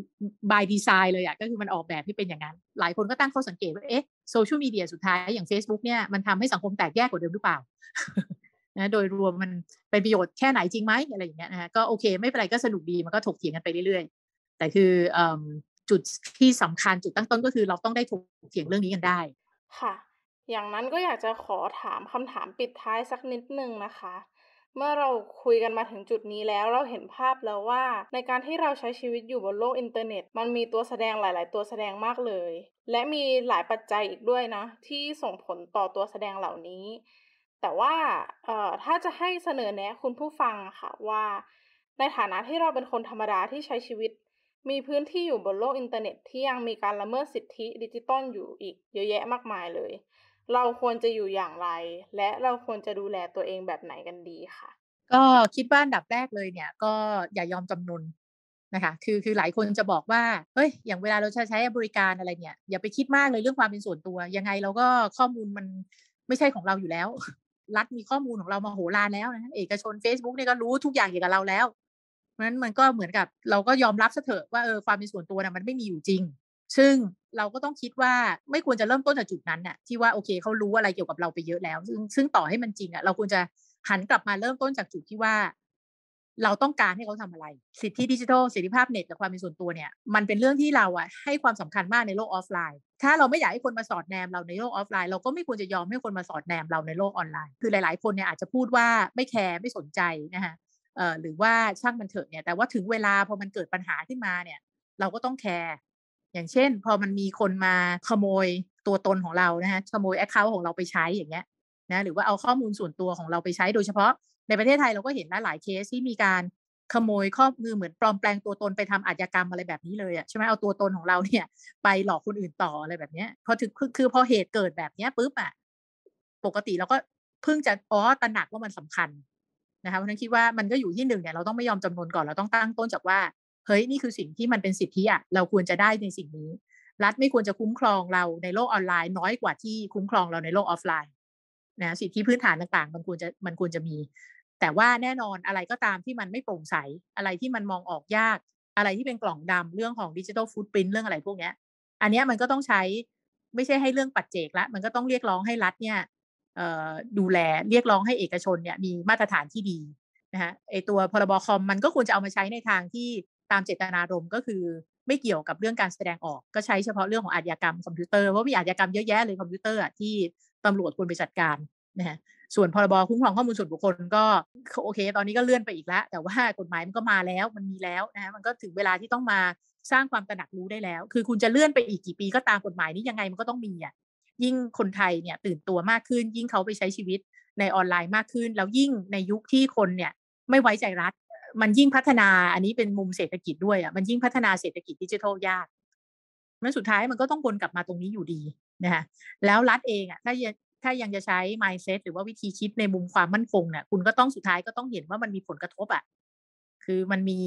by design เลยอะก็คือมันออกแบบที่เป็นอย่างนั้น หลายคนก็ตั้งข้อสังเกตว่าเอ๊ะโซเชียลมีเดียสุดท้ายอย่าง Facebook เนี่ยมันทำให้สังคมแตกแยกกว่าเดิมหรือเปล่านะโดยรวมมันเป็นประโยชน์แค่ไหนจริงไหมอะไรอย่างเงี้ยนะฮะก็โอเคไม่เป็นไรก็สนุกดีมันก็ถกเถียงกันไปเรื่อยๆ แต่คือจุดที่สำคัญจุดตั้งต้นก็คือเราต้องได้ถกเถียงเรื่องนี้กันได้ ค่ะ อย่างนั้นก็อยากจะขอถามคำถามปิดท้ายสักนิดนึงนะคะ เมื่อเราคุยกันมาถึงจุดนี้แล้วเราเห็นภาพแล้วว่า ในการที่เราใช้ชีวิตอยู่บนโลกอินเทอร์เน็ตมันมีตัวแสดงหลาย ๆ ตัวแสดงมากเลย และมีหลายปัจจัยอีกด้วยนะ ที่ส่งผลต่อตัวแสดงเหล่านี้แต่ว่า เอ่อ ถ้าจะให้เสนอแนะคุณผู้ฟังค่ะ ว่า ในฐานะที่เราเป็นคนธรรมดาที่ใช้ชีวิต มีพื้นที่อยู่บนโลกอินเทอร์เน็ตที่ยังมีการละเมิดสิทธิดิจิตอลอยู่อีกเยอะแยะมากมายเลย เราควรจะอยู่อย่างไร และเราควรจะดูแลตัวเองแบบไหนกันดีค่ะ ก็คิดว่านดับแรกเลยเนี่ย ก็อย่ายอมจำนนนะคะ คือคือหลายคนจะบอกว่า เฮ้ย อย่างเวลาเราจะใช้บริการอะไรเนี่ย อย่าไปคิดมากเลยเรื่องความเป็นส่วนตัว ยังไงเราก็ข้อมูลมันไม่ใช่ของเราอยู่แล้วรัฐมีข้อมูลของเรามาโหรานแล้วนะเอกชน Facebook เนี่ยก็รู้ทุกอย่างเกี่ยวกับเราแล้วเพราะฉะนั้นมันก็เหมือนกับ เราก็ยอมรับซะเถอะว่าเออความเป็นส่วนตัวนะมันไม่มีอยู่จริง ซึ่งเราก็ต้องคิดว่าไม่ควรจะเริ่มต้นจากจุดนั้นน่ะที่ว่าโอเคเขารู้อะไรเกี่ยวกับเราไปเยอะแล้ว ซึ่งซึ่งต่อให้มันจริงอ่ะ เราควรจะหันกลับมาเริ่มต้นจากจุดที่ว่าเราต้องการให้เขาทำอะไรสิทธิดิจิทัลเสรีภาพเน็ตกับความเป็นส่วนตัวเนี่ยมันเป็นเรื่องที่เราอะให้ความสำคัญมากในโลกออฟไลน์ถ้าเราไม่อยากให้คนมาสอดแนมเราในโลกออฟไลน์เราก็ไม่ควรจะยอมให้คนมาสอดแนมเราในโลกออนไลน์ คือหลาย ๆ คนเนี่ยอาจจะพูดว่าไม่แคร์ไม่สนใจนะคะเอ่อหรือว่าช่างมันเถอะเนี่ยแต่ว่าถึงเวลาพอมันเกิดปัญหาขึ้นมาเนี่ยเราก็ต้องแคร์อย่างเช่น พอมันมีคนมาขโมยตัวตนของเรานะฮะขโมยแอคเคาท์ของเราไปใช้อย่างเงี้ยนะหรือว่าเอาข้อมูลส่วนตัวของเราไปใช้โดยเฉพาะในประเทศไทยเราก็เห็นนะหลายเคสที่มีการขโมยข้อมือเหมือนปลอมแปลงตัวตนไปทำอาชญากรรมอะไรแบบนี้เลยอ่ะใช่ไหมเอาตัวตนของเราเนี่ย ไปหลอกคนอื่นต่ออะไรแบบเนี้ยพอถึงคือคือพอเหตุเกิดแบบเนี้ยปุ๊บอ่ะปกติเราก็เพิ่งจะอ๋อตระหนักว่ามันสำคัญนะคะเพราะนั้นคิดว่ามันก็อยู่ที่หนึ่งเนี่ยเราต้องไม่ยอมจำนวนก่อนเราต้องตั้งต้นจากว่าเฮ้ยนี่คือสิ่งที่มันเป็นสิทธิอ่ะเราควรจะได้ในสิ่งนี้รัฐไม่ควรจะคุ้มครองเราในโลกออนไลน์น้อยกว่าที่คุ้มครองเราในโลกออฟไลน์นะ สิทธิพื้นฐานต่าง ๆ มันควรจะมันควรจะมีแต่ว่าแน่นอนอะไรก็ตามที่มันไม่โปร่งใส อะไรที่มันมองออกยาก อะไรที่เป็นกล่องดำเรื่องของดิจิทัลฟูดปรินเรื่องอะไรพวกเนี้ยอันนี้มันก็ต้องใช้ไม่ใช่ให้เรื่องปัจเจกละ มันก็ต้องเรียกร้องให้รัฐเนี่ยดูแลเรียกร้องให้เอกชนเนี่ยมีมาตรฐานที่ดีนะฮะไอตัวพรบ คอมมันก็ควรจะเอามาใช้ในทางที่ตามเจตนารมณ์ก็คือไม่เกี่ยวกับเรื่องการแสดงออกก็ใช้เฉพาะเรื่องของอาชญากรรมคอมพิวเตอร์เพราะมีอาชญากรรมเยอะแยะเลยคอมพิวเตอร์ที่ตำรวจควรไปจัดการนะส่วนพรบคุ้มครองข้อมูลส่วนบุคคลก็โอเค ตอนนี้ก็เลื่อนไปอีกแล้ว แต่ว่ากฎหมายมันก็มาแล้ว มันมีแล้วนะฮะมันก็ถึงเวลาที่ต้องมาสร้างความตระหนักรู้ได้แล้ว คือคุณจะเลื่อนไปอีกกี่ปีก็ตามกฎหมายนี้ยังไงมันก็ต้องมีอ่ะยิ่งคนไทยเนี่ย ตื่นตัวมากขึ้นยิ่งเขาไปใช้ชีวิตในออนไลน์มากขึ้น แล้วยิ่งในยุคที่คนเนี่ย ไม่ไว้ใจรัฐ มันยิ่งพัฒนาอันนี้เป็นมุมเศรษฐกิจด้วยอ่ะมันยิ่งพัฒนาเศรษฐกิจดิจิทัลยากมันสุดท้ายมันก็ต้องวนกลับมาตรงนี้อยู่ดีนะคะแล้วรัฐเองอ่ะ ถ้าถ้ายังจะใช้ mindset หรือว่าวิธีคิดในมุมความมั่นคงเนี่ยคุณก็ต้องสุดท้ายก็ต้องเห็นว่ามันมีผลกระทบอะ่ะคือมันมี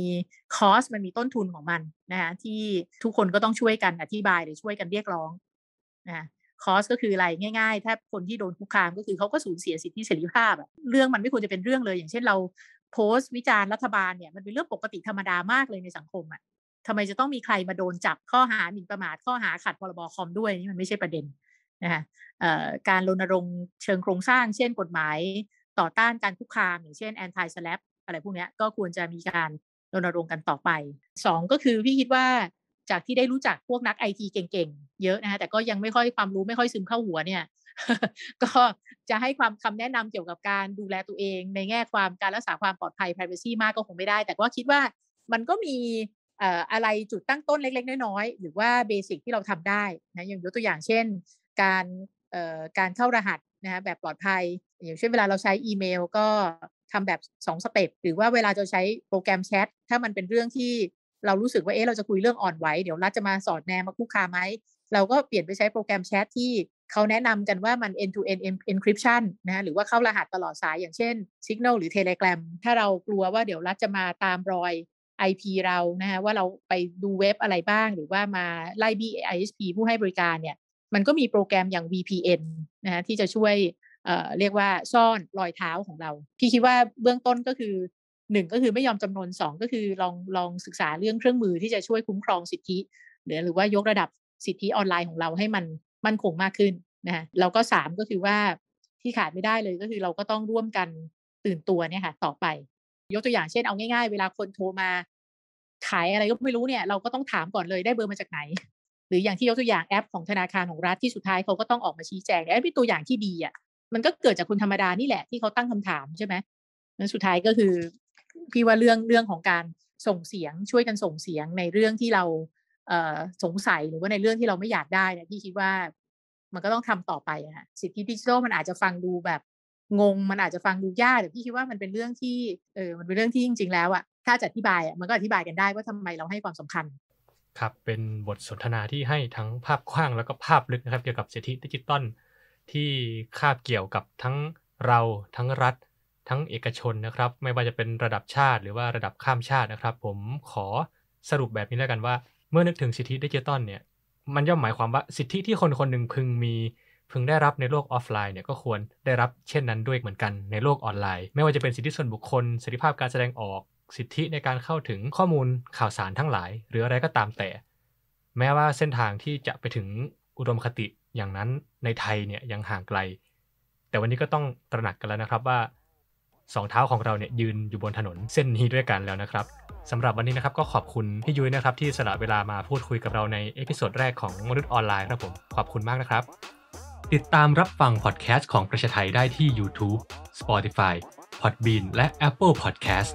คอสมันมีต้นทุนของมันนะคะที่ทุกคนก็ต้องช่วยกันอธิบายหรือช่วยกันเรียกร้องนะคอสก็คืออะไร ง่ายๆ ถ้าคนที่โดนคุกคามก็คือเขาก็สูญเสียสิทธิเสรีภาพอะเรื่องมันไม่ควรจะเป็นเรื่องเลย อย่างเช่น เราโพสต์ วิจารณ์รัฐบาลเนี่ยมันเป็นเรื่องปกติธรรมดามากเลยในสังคมอะทำไมจะต้องมีใครมาโดนจับข้อหาหมิ่นประมาทข้อหาขัดพรบคอมด้วยนี่มันไม่ใช่ประเด็นนะคะการรณรงค์เชิงโครงสร้างเช่นกฎหมายต่อต้านการคุกคามอย่างเช่น anti slap อะไรพวกนี้ก็ควรจะมีการรณรงค์กันต่อไป 2ก็คือพี่คิดว่าจากที่ได้รู้จักพวกนักไอทีเก่งๆ เยอะนะคะแต่ก็ยังไม่ค่อยความรู้ไม่ค่อยซึมเข้าหัวเนี่ยก็จะให้ความคำแนะนำเกี่ยวกับการดูแลตัวเอง ในแง่ความการรักษาความปลอดภัย privacy มากก็คงไม่ได้ แต่ว่าคิดว่ามันก็มีอะไรจุดตั้งต้นเล็กๆน้อยๆหรือว่าเบสิกที่เราทำได้นะอย่างยกตัวอย่างเช่นการ เออ่การเข้ารหัส นะคะแบบปลอดภัย อย่างเช่น เวลาเราใช้อีเมลก็ทำแบบ2สเต็ปหรือว่าเวลาจะใช้โปรแกรมแชท ถ้ามันเป็นเรื่องที่เรารู้สึกว่า เอ๊ะเราจะคุยเรื่องอ่อนไหว เดี๋ยวรัฐจะมาสอดแนมมาคุกคาไหม เราก็เปลี่ยนไปใช้โปรแกรมแชทที่เขาแนะนำกันว่ามัน end to end encryption นะหรือว่าเข้ารหัสตลอดสาย อย่างเช่น Signal หรือ Telegram ถ้าเรากลัวว่าเดี๋ยวรัฐจะมาตามรอย IP เรานะฮะว่าเราไปดูเว็บอะไรบ้าง หรือว่ามาไล่บี้ ISP ผู้ให้บริการเนี่ยมันก็มีโปรแกรมอย่าง VPN นะฮะที่จะช่วยเเรียกว่าซ่อนรอยเท้าของเรา พี่คิดว่าเบื้องต้นก็คือหนึ่งก็คือไม่ยอมจำนวนสองก็คือลองลองศึกษาเรื่องเครื่องมือที่จะช่วยคุ้มครองสิทธิ หรือหรือว่ายกระดับสิทธิออนไลน์ของเราให้มันมันคงมากขึ้นนะฮะแล้วก็สามก็คือว่าที่ขาดไม่ได้เลยก็คือเราก็ต้องร่วมกันตื่นตัวเนี่ยค่ะ ต่อไป ยกตัวอย่างเช่นเอาง่ายๆเวลาคนโทรมาขายอะไรก็ไม่รู้เนี่ย เราก็ต้องถามก่อนเลยได้เบอร์มาจากไหนหรืออย่างที่ยกตัวอย่างแอป ของธนาคารของรัฐที่สุดท้ายเขาก็ต้องออกมาชี้แจงแอปเป็นตัวอย่างที่ดีอ่ะมันก็เกิดจากคนธรรมดานี่แหละที่เขาตั้งคำถามใช่ไหม สุดท้ายก็คือพี่ว่าเรื่องเรื่องของการส่งเสียงช่วยกันส่งเสียงในเรื่องที่เราเสงสัยหรือว่าในเรื่องที่เราไม่อยากได้นะพี่คิดว่ามันก็ต้องทำต่อไปอะสิทธิดิจิทัลมันอาจจะฟังดูแบบงง มันอาจจะฟังดูยากแต่พี่คิดว่ามันเป็นเรื่องที่เออมันเป็นเรื่องที่จริงๆแล้วอะถ้าจะอธิบายอะมันก็อธิบายกันได้ว่าทำไมเราให้ความสำคัญครับเป็นบทสนทนาที่ให้ทั้งภาพกว้างแล้วก็ภาพลึกนะครับเกี่ยวกับสิทธิดิจิตอลที่คาบเกี่ยวกับทั้งเราทั้งรัฐ ทั้งเอกชนนะครับไม่ว่าจะเป็นระดับชาติหรือว่าระดับข้ามชาตินะครับ ผมขอสรุปแบบนี้แล้วกันว่าเมื่อนึกถึงสิทธิดิจิตอลเนี่ยมันย่อมหมายความว่าสิทธิที่คนคนหนึ่งพึงมีพึงได้รับในโลกออฟไลน์เนี่ยก็ควรได้รับเช่นนั้นด้วยเหมือนกันในโลกออนไลน์ ไม่ว่าจะเป็นสิทธิส่วนบุคคลเสรีภาพการแสดงออกสิทธิในการเข้าถึงข้อมูลข่าวสารทั้งหลาย หรืออะไรก็ตามแต่ แม้ว่าเส้นทางที่จะไปถึงอุดมคติอย่างนั้นในไทยเนี่ยยังห่างไกล แต่วันนี้ก็ต้องตระหนักกันแล้วนะครับว่าสองเท้าของเราเนี่ยยืนอยู่บนถนนเส้นนี้ด้วยกันแล้วนะครับสำหรับวันนี้นะครับก็ขอบคุณพี่ยุ้ยนะครับ ที่สละเวลามาพูดคุยกับเราในเอพิโซดแรกของมนุษย์ออนไลน์ครับผมขอบคุณมากนะครับ ติดตามรับฟังพอดแคสต์ของประชาไทยได้ที่ YouTube, Spotify, Podbean และ Apple Podcast